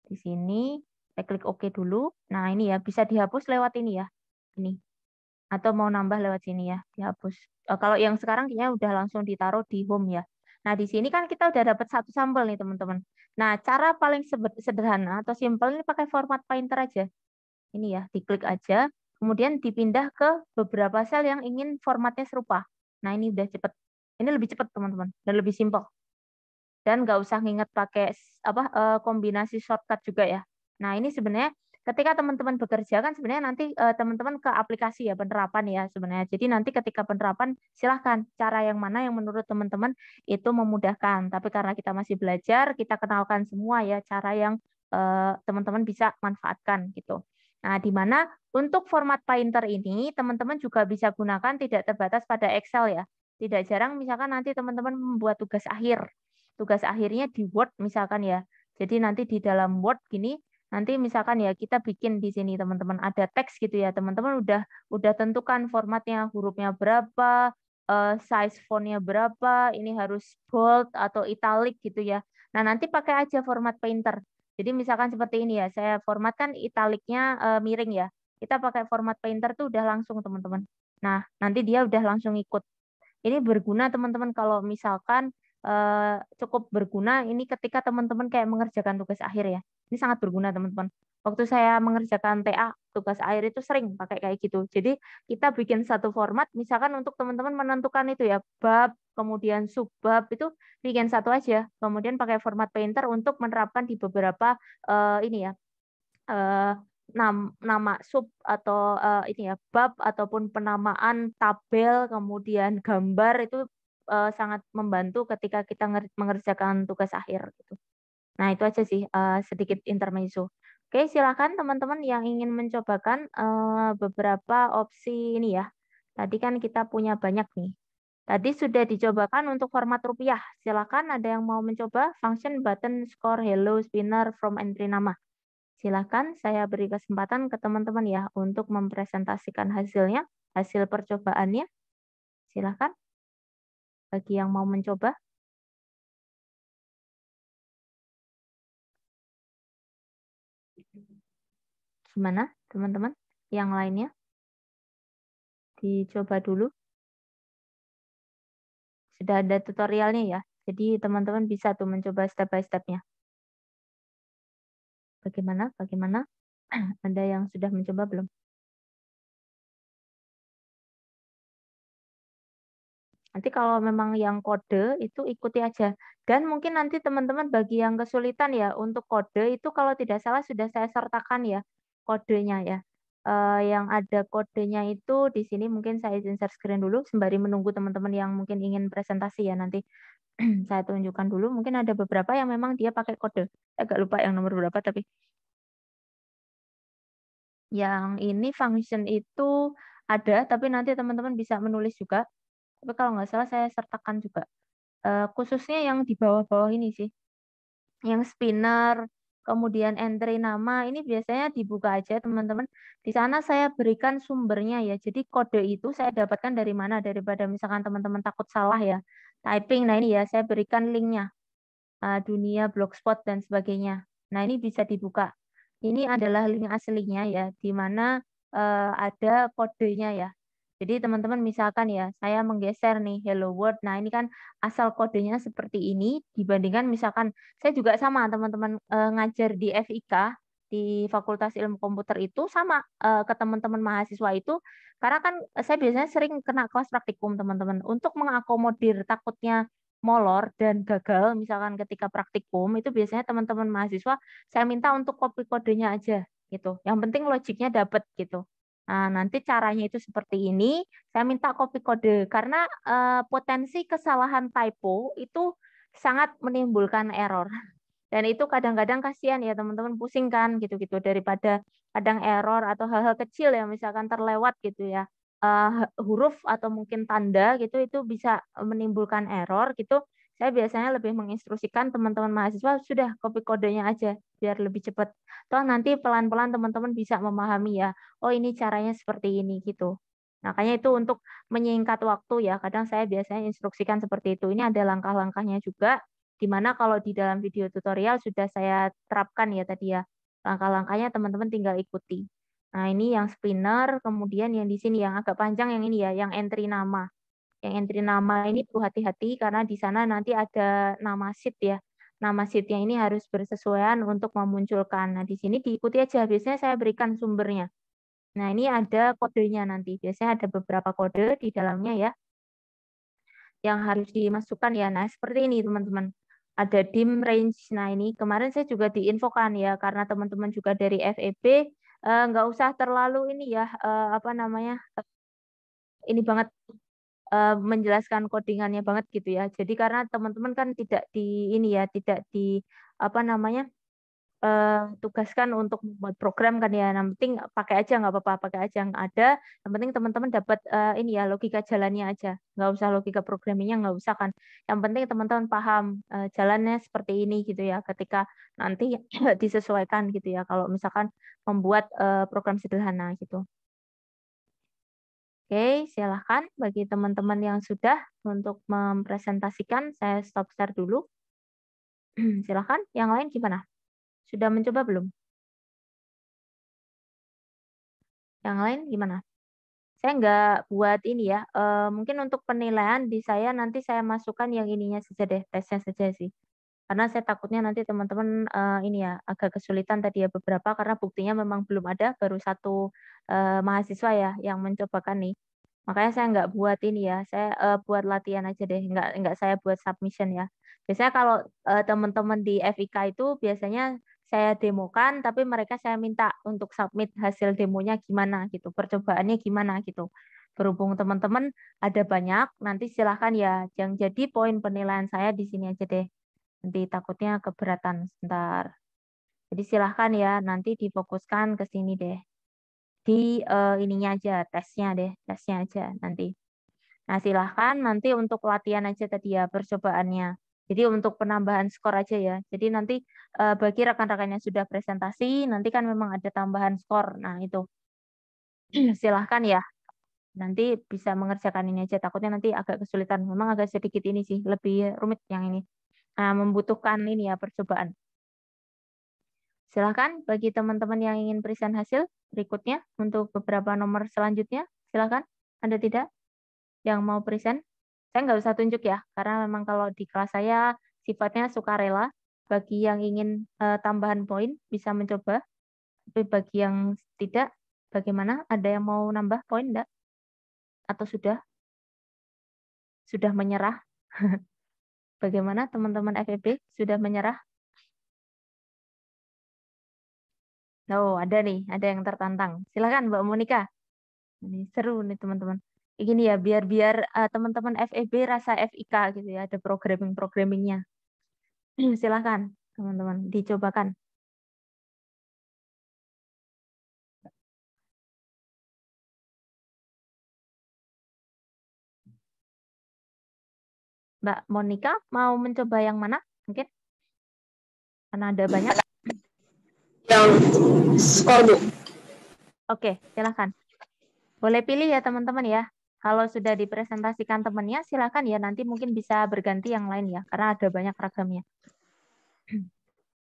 Di sini, saya klik OK dulu. Nah ini ya, bisa dihapus lewat ini ya. Ini. Atau mau nambah lewat sini ya, dihapus. Eh, kalau yang sekarang kayaknya udah langsung ditaruh di home ya Nah, di sini kan kita udah dapat satu sampel nih, teman-teman. Nah, cara paling sederhana atau simpel ini pakai format pointer aja. Ini ya, diklik aja, kemudian dipindah ke beberapa sel yang ingin formatnya serupa. Nah, ini udah cepet. Ini lebih cepat, teman-teman, dan lebih simpel. Dan nggak usah nginget pakai apa eh, kombinasi shortcut juga ya. Nah, ini sebenarnya ketika teman-teman bekerja kan sebenarnya nanti eh, teman-teman ke aplikasi ya penerapan ya sebenarnya. Jadi nanti ketika penerapan silahkan cara yang mana yang menurut teman-teman itu memudahkan. Tapi karena kita masih belajar, kita kenalkan semua ya cara yang eh, teman-teman bisa manfaatkan gitu. Nah, di mana untuk format Painter ini teman-teman juga bisa gunakan tidak terbatas pada Excel ya. Tidak jarang misalkan nanti teman-teman membuat tugas akhir. Tugas akhirnya di Word misalkan ya. Jadi nanti di dalam Word gini Nanti misalkan ya kita bikin di sini teman-teman ada teks gitu ya teman-teman udah udah tentukan formatnya hurufnya berapa, eh, size fontnya berapa, ini harus bold atau italic gitu ya. Nah nanti pakai aja format painter. Jadi misalkan seperti ini ya, saya formatkan italicnya eh, miring ya. Kita pakai format painter tuh udah langsung teman-teman. Nah nanti dia udah langsung ikut. Ini berguna teman-teman kalau misalkan Eh, cukup berguna ini ketika teman-teman kayak mengerjakan tugas akhir ya. Ini sangat berguna teman-teman. Waktu saya mengerjakan TA tugas akhir itu sering pakai kayak gitu. Jadi kita bikin satu format misalkan untuk teman-teman menentukan itu ya bab kemudian subbab itu bikin satu aja. Kemudian pakai format painter untuk menerapkan di beberapa uh, ini ya. Uh, nama sub atau uh, ini ya bab ataupun penamaan tabel kemudian gambar itu uh, sangat membantu ketika kita mengerjakan tugas akhir gitu. Nah, itu aja sih uh, sedikit intermezzo. Oke, silakan teman-teman yang ingin mencobakan uh, beberapa opsi ini ya. Tadi kan kita punya banyak nih. Tadi sudah dicobakan untuk format rupiah. Silakan ada yang mau mencoba function button score hello spinner from entry nama. Silakan saya beri kesempatan ke teman-teman ya untuk mempresentasikan hasilnya, hasil percobaannya. Silakan bagi yang mau mencoba? Gimana teman-teman? Yang lainnya? Dicoba dulu. Sudah ada tutorialnya ya. Jadi teman-teman bisa tuh mencoba step by stepnya. Bagaimana? Bagaimana? Anda yang sudah mencoba belum? Nanti kalau memang yang kode itu ikuti aja. Dan mungkin nanti teman-teman bagi yang kesulitan ya untuk kode itu kalau tidak salah sudah saya sertakan ya kodenya ya. Uh, yang ada kodenya itu di sini mungkin saya izin share screen dulu sembari menunggu teman-teman yang mungkin ingin presentasi ya nanti saya tunjukkan dulu mungkin ada beberapa yang memang dia pakai kode. Saya agak lupa yang nomor berapa tapi yang ini function itu ada tapi nanti teman-teman bisa menulis juga tapi kalau nggak salah saya sertakan juga uh, khususnya yang di bawah-bawah ini sih yang spinner kemudian entry nama ini biasanya dibuka aja teman-teman. Di sana saya berikan sumbernya ya. Jadi kode itu saya dapatkan dari mana daripada misalkan teman-teman takut salah ya typing. Nah ini ya saya berikan linknya uh, dunia blogspot dan sebagainya. Nah ini bisa dibuka. Ini adalah link aslinya ya, di mana uh, ada kodenya ya. Jadi teman-teman misalkan ya, saya menggeser nih hello world. Nah, ini kan asal kodenya seperti ini dibandingkan misalkan saya juga sama teman-teman e, ngajar di FIK di Fakultas Ilmu Komputer itu sama e, ke teman-teman mahasiswa itu karena kan eh, saya biasanya sering kena kelas praktikum teman-teman untuk mengakomodir takutnya molor dan gagal misalkan ketika praktikum itu biasanya teman-teman mahasiswa saya minta untuk copy kodenya aja gitu. Yang penting logiknya dapat gitu. Nah, nanti caranya itu seperti ini. Saya minta copy kode karena eh, potensi kesalahan typo itu sangat menimbulkan error. Dan itu kadang-kadang kasihan ya teman-teman pusing kan gitu-gitu daripada kadang error atau hal-hal kecil ya misalkan terlewat gitu ya. Uh, huruf atau mungkin tanda gitu itu bisa menimbulkan error gitu saya biasanya lebih menginstruksikan teman-teman mahasiswa sudah copy kodenya aja biar lebih cepat. Toh nanti pelan-pelan teman-teman bisa memahami ya, oh ini caranya seperti ini gitu. Makanya nah, itu untuk menyingkat waktu ya. Kadang saya biasanya instruksikan seperti itu. Ini ada langkah-langkahnya juga Dimana kalau di dalam video tutorial sudah saya terapkan ya tadi ya. Langkah-langkahnya teman-teman tinggal ikuti. Nah, ini yang spinner, kemudian yang di sini yang agak panjang yang ini ya, yang entry nama. Yang entry nama ini perlu hati-hati karena di sana nanti ada nama seat ya. Nama seatnya ini harus bersesuaian untuk memunculkan. Nah, di sini diikuti aja. Biasanya saya berikan sumbernya. Nah, ini ada kodenya nanti. Biasanya ada beberapa kode di dalamnya ya. Yang harus dimasukkan ya. Nah, seperti ini teman-teman ada dim range. Nah ini kemarin saya juga diinfokan ya karena teman-teman juga dari FEB eh, nggak usah terlalu ini ya eh, apa namanya eh, ini banget uh, menjelaskan codingannya banget gitu ya. Jadi karena teman-teman kan tidak di ini ya, tidak di apa namanya uh, tugaskan untuk membuat program kan ya. Yang penting pakai aja nggak apa-apa, pakai aja yang ada. Yang penting teman-teman dapat uh, ini ya logika jalannya aja. Nggak usah logika programmingnya nggak usah kan. Yang penting teman-teman paham uh, jalannya seperti ini gitu ya. Ketika nanti disesuaikan gitu ya. Kalau misalkan membuat uh, program sederhana gitu. Oke, silahkan bagi teman-teman yang sudah untuk mempresentasikan, saya stop share dulu. silahkan, yang lain gimana? Sudah mencoba belum? Yang lain gimana? Saya nggak buat ini ya, e, mungkin untuk penilaian di saya nanti saya masukkan yang ininya saja deh, tesnya saja sih karena saya takutnya nanti teman-teman uh, ini ya agak kesulitan tadi ya beberapa karena buktinya memang belum ada baru satu uh, mahasiswa ya yang mencobakan nih makanya saya nggak buat ini ya saya uh, buat latihan aja deh nggak nggak saya buat submission ya biasanya kalau uh, teman-teman di FIK itu biasanya saya demokan tapi mereka saya minta untuk submit hasil demonya gimana gitu percobaannya gimana gitu berhubung teman-teman ada banyak nanti silahkan ya yang jadi poin penilaian saya di sini aja deh nanti takutnya keberatan sebentar. Jadi silahkan ya, nanti difokuskan ke sini deh. Di uh, ininya aja, tesnya deh, tesnya aja nanti. Nah silahkan nanti untuk latihan aja tadi ya, percobaannya. Jadi untuk penambahan skor aja ya. Jadi nanti uh, bagi rekan-rekan yang sudah presentasi, nanti kan memang ada tambahan skor. Nah itu, silahkan ya. Nanti bisa mengerjakan ini aja, takutnya nanti agak kesulitan. Memang agak sedikit ini sih, lebih rumit yang ini. Nah, membutuhkan ini ya percobaan. Silahkan bagi teman-teman yang ingin present hasil berikutnya untuk beberapa nomor selanjutnya, silahkan. Anda tidak yang mau present? Saya nggak usah tunjuk ya, karena memang kalau di kelas saya sifatnya suka rela Bagi yang ingin uh, tambahan poin bisa mencoba, tapi bagi yang tidak, bagaimana? Ada yang mau nambah poin enggak? Atau sudah? Sudah menyerah? Bagaimana teman-teman FEB sudah menyerah? Oh, ada nih, ada yang tertantang. Silakan Mbak Monika. Ini seru nih teman-teman. Ini ya, biar biar teman eh, teman-teman FEB rasa FIK gitu ya, ada programming-programmingnya. Silakan teman-teman, dicobakan. Mbak Monica mau mencoba yang mana? Mungkin karena ada banyak. Yang skor bu. Oke, silakan Boleh pilih ya teman-teman ya. Kalau sudah dipresentasikan temannya, silakan ya nanti mungkin bisa berganti yang lain ya, karena ada banyak ragamnya.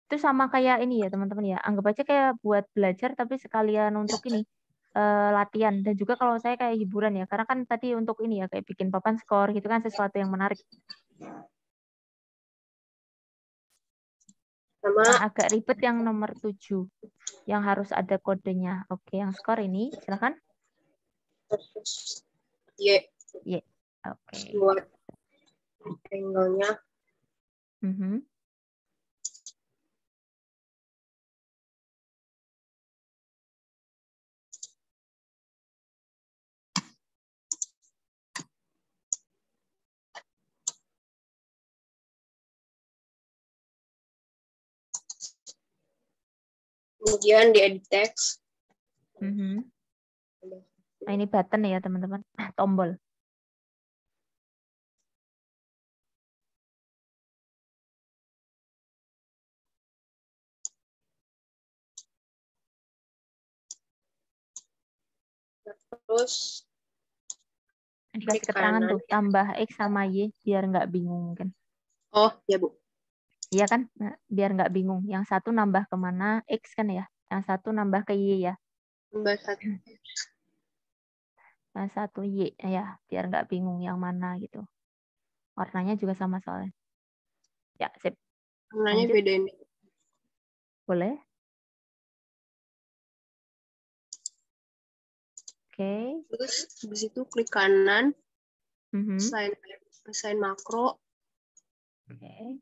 Itu sama kayak ini ya teman-teman ya. Anggap aja kayak buat belajar tapi sekalian untuk ini uh, latihan dan juga kalau saya kayak hiburan ya karena kan tadi untuk ini ya kayak bikin papan skor gitu kan sesuatu yang menarik sama agak ribet yang nomor 7 yang harus ada kodenya oke yang skor ini silakan Y Y oke okay. buat angle-nya mm -hmm. kemudian di edit text. Mm-hmm. Nah, ini button ya teman-teman, ah, tombol. Terus dikasih keterangan tuh tambah x sama y biar nggak bingung mungkin. Oh ya bu. Iya kan? Nah, biar nggak bingung. Yang satu nambah kemana? X kan ya? Yang satu nambah ke Y ya? Nambah satu. Yang satu Y ya, biar nggak bingung yang mana gitu. Warnanya juga sama soalnya. Ya, sip. Warnanya beda ini. Boleh? Oke. Okay. Terus habis itu klik kanan. Mm -hmm. Sign, sign makro. Oke. Okay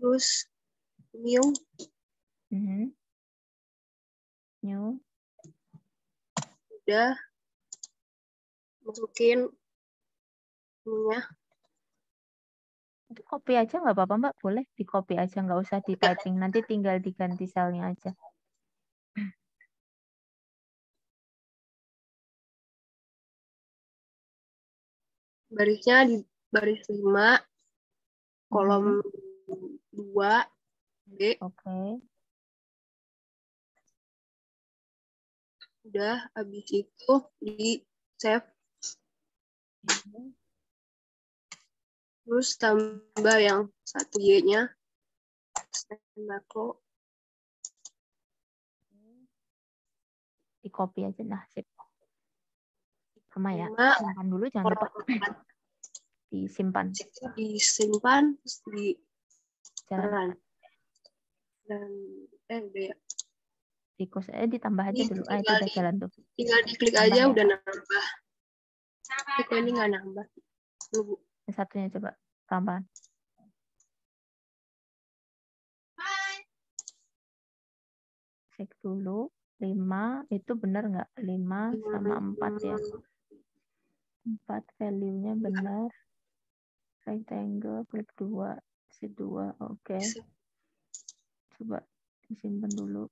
terus new mm -hmm. new udah masukin ininya copy aja nggak apa-apa mbak boleh di copy aja nggak usah di typing nanti tinggal diganti selnya aja barisnya di baris 5 kolom hmm dua B. Oke. Okay. Udah habis itu di save. Terus tambah yang satu Y-nya. Sembako. Di copy aja nah, sip. Sama ya. Simpan dulu jangan lupa. Disimpan. Disimpan, di Jalan. Nah. Dan eh udah ya. Tikus eh ditambah aja dulu. Ah, itu udah jalan tuh. Tinggal diklik tambah aja ya. udah nambah. Kok ini nggak nambah? Lu, Bu. satunya coba tambahan. Cek dulu. 5 itu benar nggak? 5 sama 4 ya. 4 value-nya benar. Rectangle klik 2 c dua oke okay. coba disimpan dulu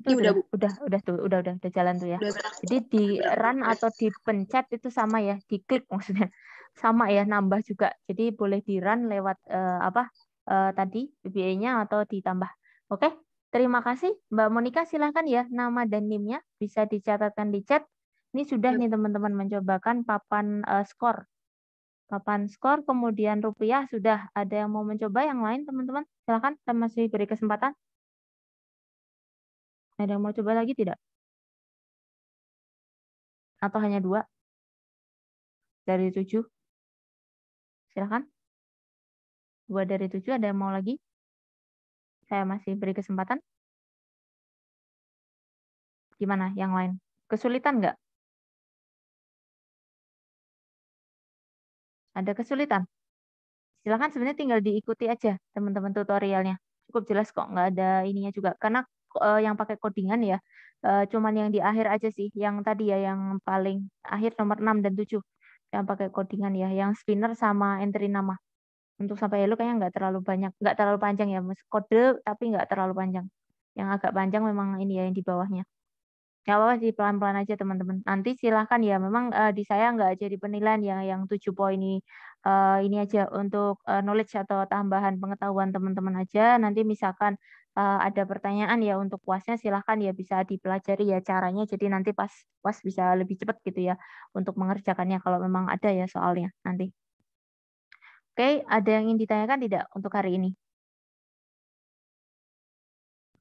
itu udah, bu. udah udah tuh udah udah udah jalan tuh ya udah, jadi di run udah. atau dipencet itu sama ya diklik maksudnya sama ya nambah juga jadi boleh di run lewat uh, apa uh, tadi vba nya atau ditambah oke okay? terima kasih Mbak Monika silahkan ya nama dan NIM-nya bisa dicatatkan di chat ini sudah iya. nih teman-teman mencobakan papan uh, skor. Papan skor, kemudian rupiah sudah. Ada yang mau mencoba yang lain teman-teman? Silahkan, saya masih beri kesempatan. Ada yang mau coba lagi tidak? Atau hanya dua? Dari tujuh? Silahkan. Dua dari tujuh, ada yang mau lagi? Saya masih beri kesempatan. Gimana yang lain? Kesulitan nggak? Ada kesulitan? Silahkan sebenarnya tinggal diikuti aja teman-teman tutorialnya. Cukup jelas kok, nggak ada ininya juga. Karena uh, yang pakai codingan ya, uh, cuman yang di akhir aja sih, yang tadi ya, yang paling akhir nomor 6 dan 7. Yang pakai codingan ya, yang spinner sama entry nama. Untuk sampai elu kayaknya nggak terlalu banyak, nggak terlalu panjang ya, kode tapi nggak terlalu panjang. Yang agak panjang memang ini ya, yang di bawahnya. Ya apa-apa sih pelan-pelan aja teman-teman. Nanti silahkan ya. Memang uh, di saya nggak jadi penilaian yang yang tujuh poin ini uh, ini aja untuk uh, knowledge atau tambahan pengetahuan teman-teman aja. Nanti misalkan uh, ada pertanyaan ya untuk puasnya silahkan ya bisa dipelajari ya caranya. Jadi nanti pas puas bisa lebih cepat gitu ya untuk mengerjakannya kalau memang ada ya soalnya nanti. Oke, ada yang ingin ditanyakan tidak untuk hari ini?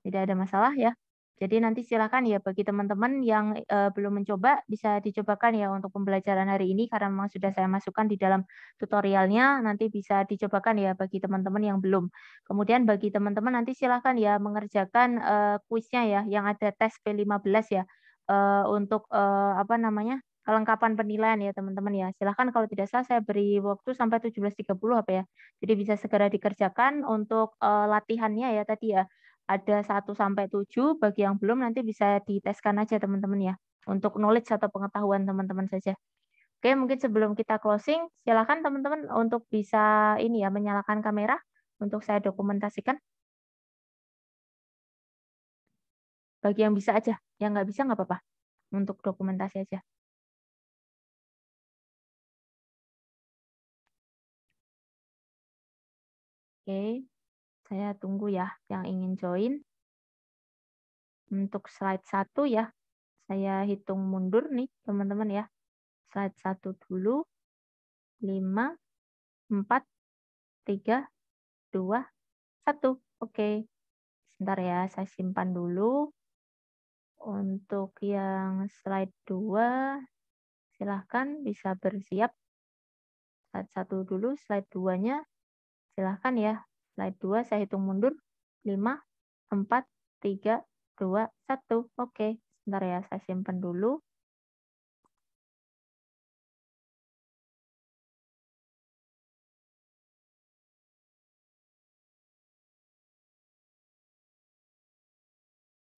Tidak ada masalah ya. Jadi nanti silakan ya bagi teman-teman yang uh, belum mencoba bisa dicobakan ya untuk pembelajaran hari ini karena memang sudah saya masukkan di dalam tutorialnya nanti bisa dicobakan ya bagi teman-teman yang belum. Kemudian bagi teman-teman nanti silakan ya mengerjakan uh, kuisnya ya yang ada tes P15 ya uh, untuk uh, apa namanya? kelengkapan penilaian ya teman-teman ya. Silahkan kalau tidak salah saya beri waktu sampai 17.30 apa ya. Jadi bisa segera dikerjakan untuk uh, latihannya ya tadi ya ada 1 sampai 7. Bagi yang belum nanti bisa diteskan aja teman-teman ya. Untuk knowledge atau pengetahuan teman-teman saja. Oke, mungkin sebelum kita closing, silakan teman-teman untuk bisa ini ya menyalakan kamera untuk saya dokumentasikan. Bagi yang bisa aja, yang nggak bisa nggak apa-apa. Untuk dokumentasi aja. Oke. Saya tunggu ya yang ingin join. Untuk slide 1 ya, saya hitung mundur nih teman-teman ya. Slide 1 dulu. 5, 4, 3, 2, 1. Oke. Sebentar ya, saya simpan dulu. Untuk yang slide 2, silahkan bisa bersiap slide 1 dulu, slide 2-nya silahkan ya Slide 2 saya hitung mundur. 5, 4, 3, 2, 1. Oke, sebentar ya saya simpan dulu.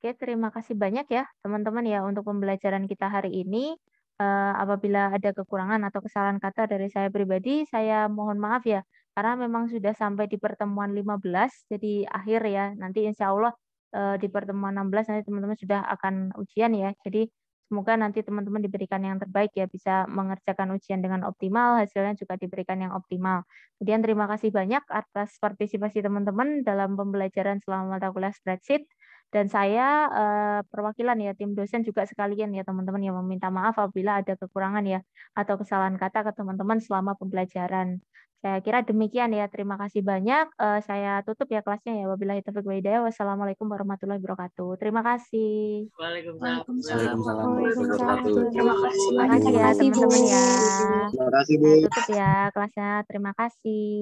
Oke, terima kasih banyak ya teman-teman ya untuk pembelajaran kita hari ini. Eh, apabila ada kekurangan atau kesalahan kata dari saya pribadi, saya mohon maaf ya. Karena memang sudah sampai di pertemuan 15, jadi akhir ya. Nanti insya Allah eh, di pertemuan 16 nanti teman-teman sudah akan ujian ya. Jadi semoga nanti teman-teman diberikan yang terbaik ya, bisa mengerjakan ujian dengan optimal, hasilnya juga diberikan yang optimal. Kemudian terima kasih banyak atas partisipasi teman-teman dalam pembelajaran selama mata kuliah spreadsheet. Dan saya eh, perwakilan ya tim dosen juga sekalian ya teman-teman yang meminta maaf apabila ada kekurangan ya atau kesalahan kata ke teman-teman selama pembelajaran. Saya kira demikian ya. Terima kasih banyak. Uh, saya tutup ya kelasnya ya. Wabillahi taufiq walhidayah. Wassalamualaikum warahmatullahi wabarakatuh. Terima kasih. Waalaikumsalam. Waalaikumsalam. Waalaikumsalam. Terima kasih. Terima kasih ya teman-teman ya. Terima kasih Saya tutup ya kelasnya. Terima kasih.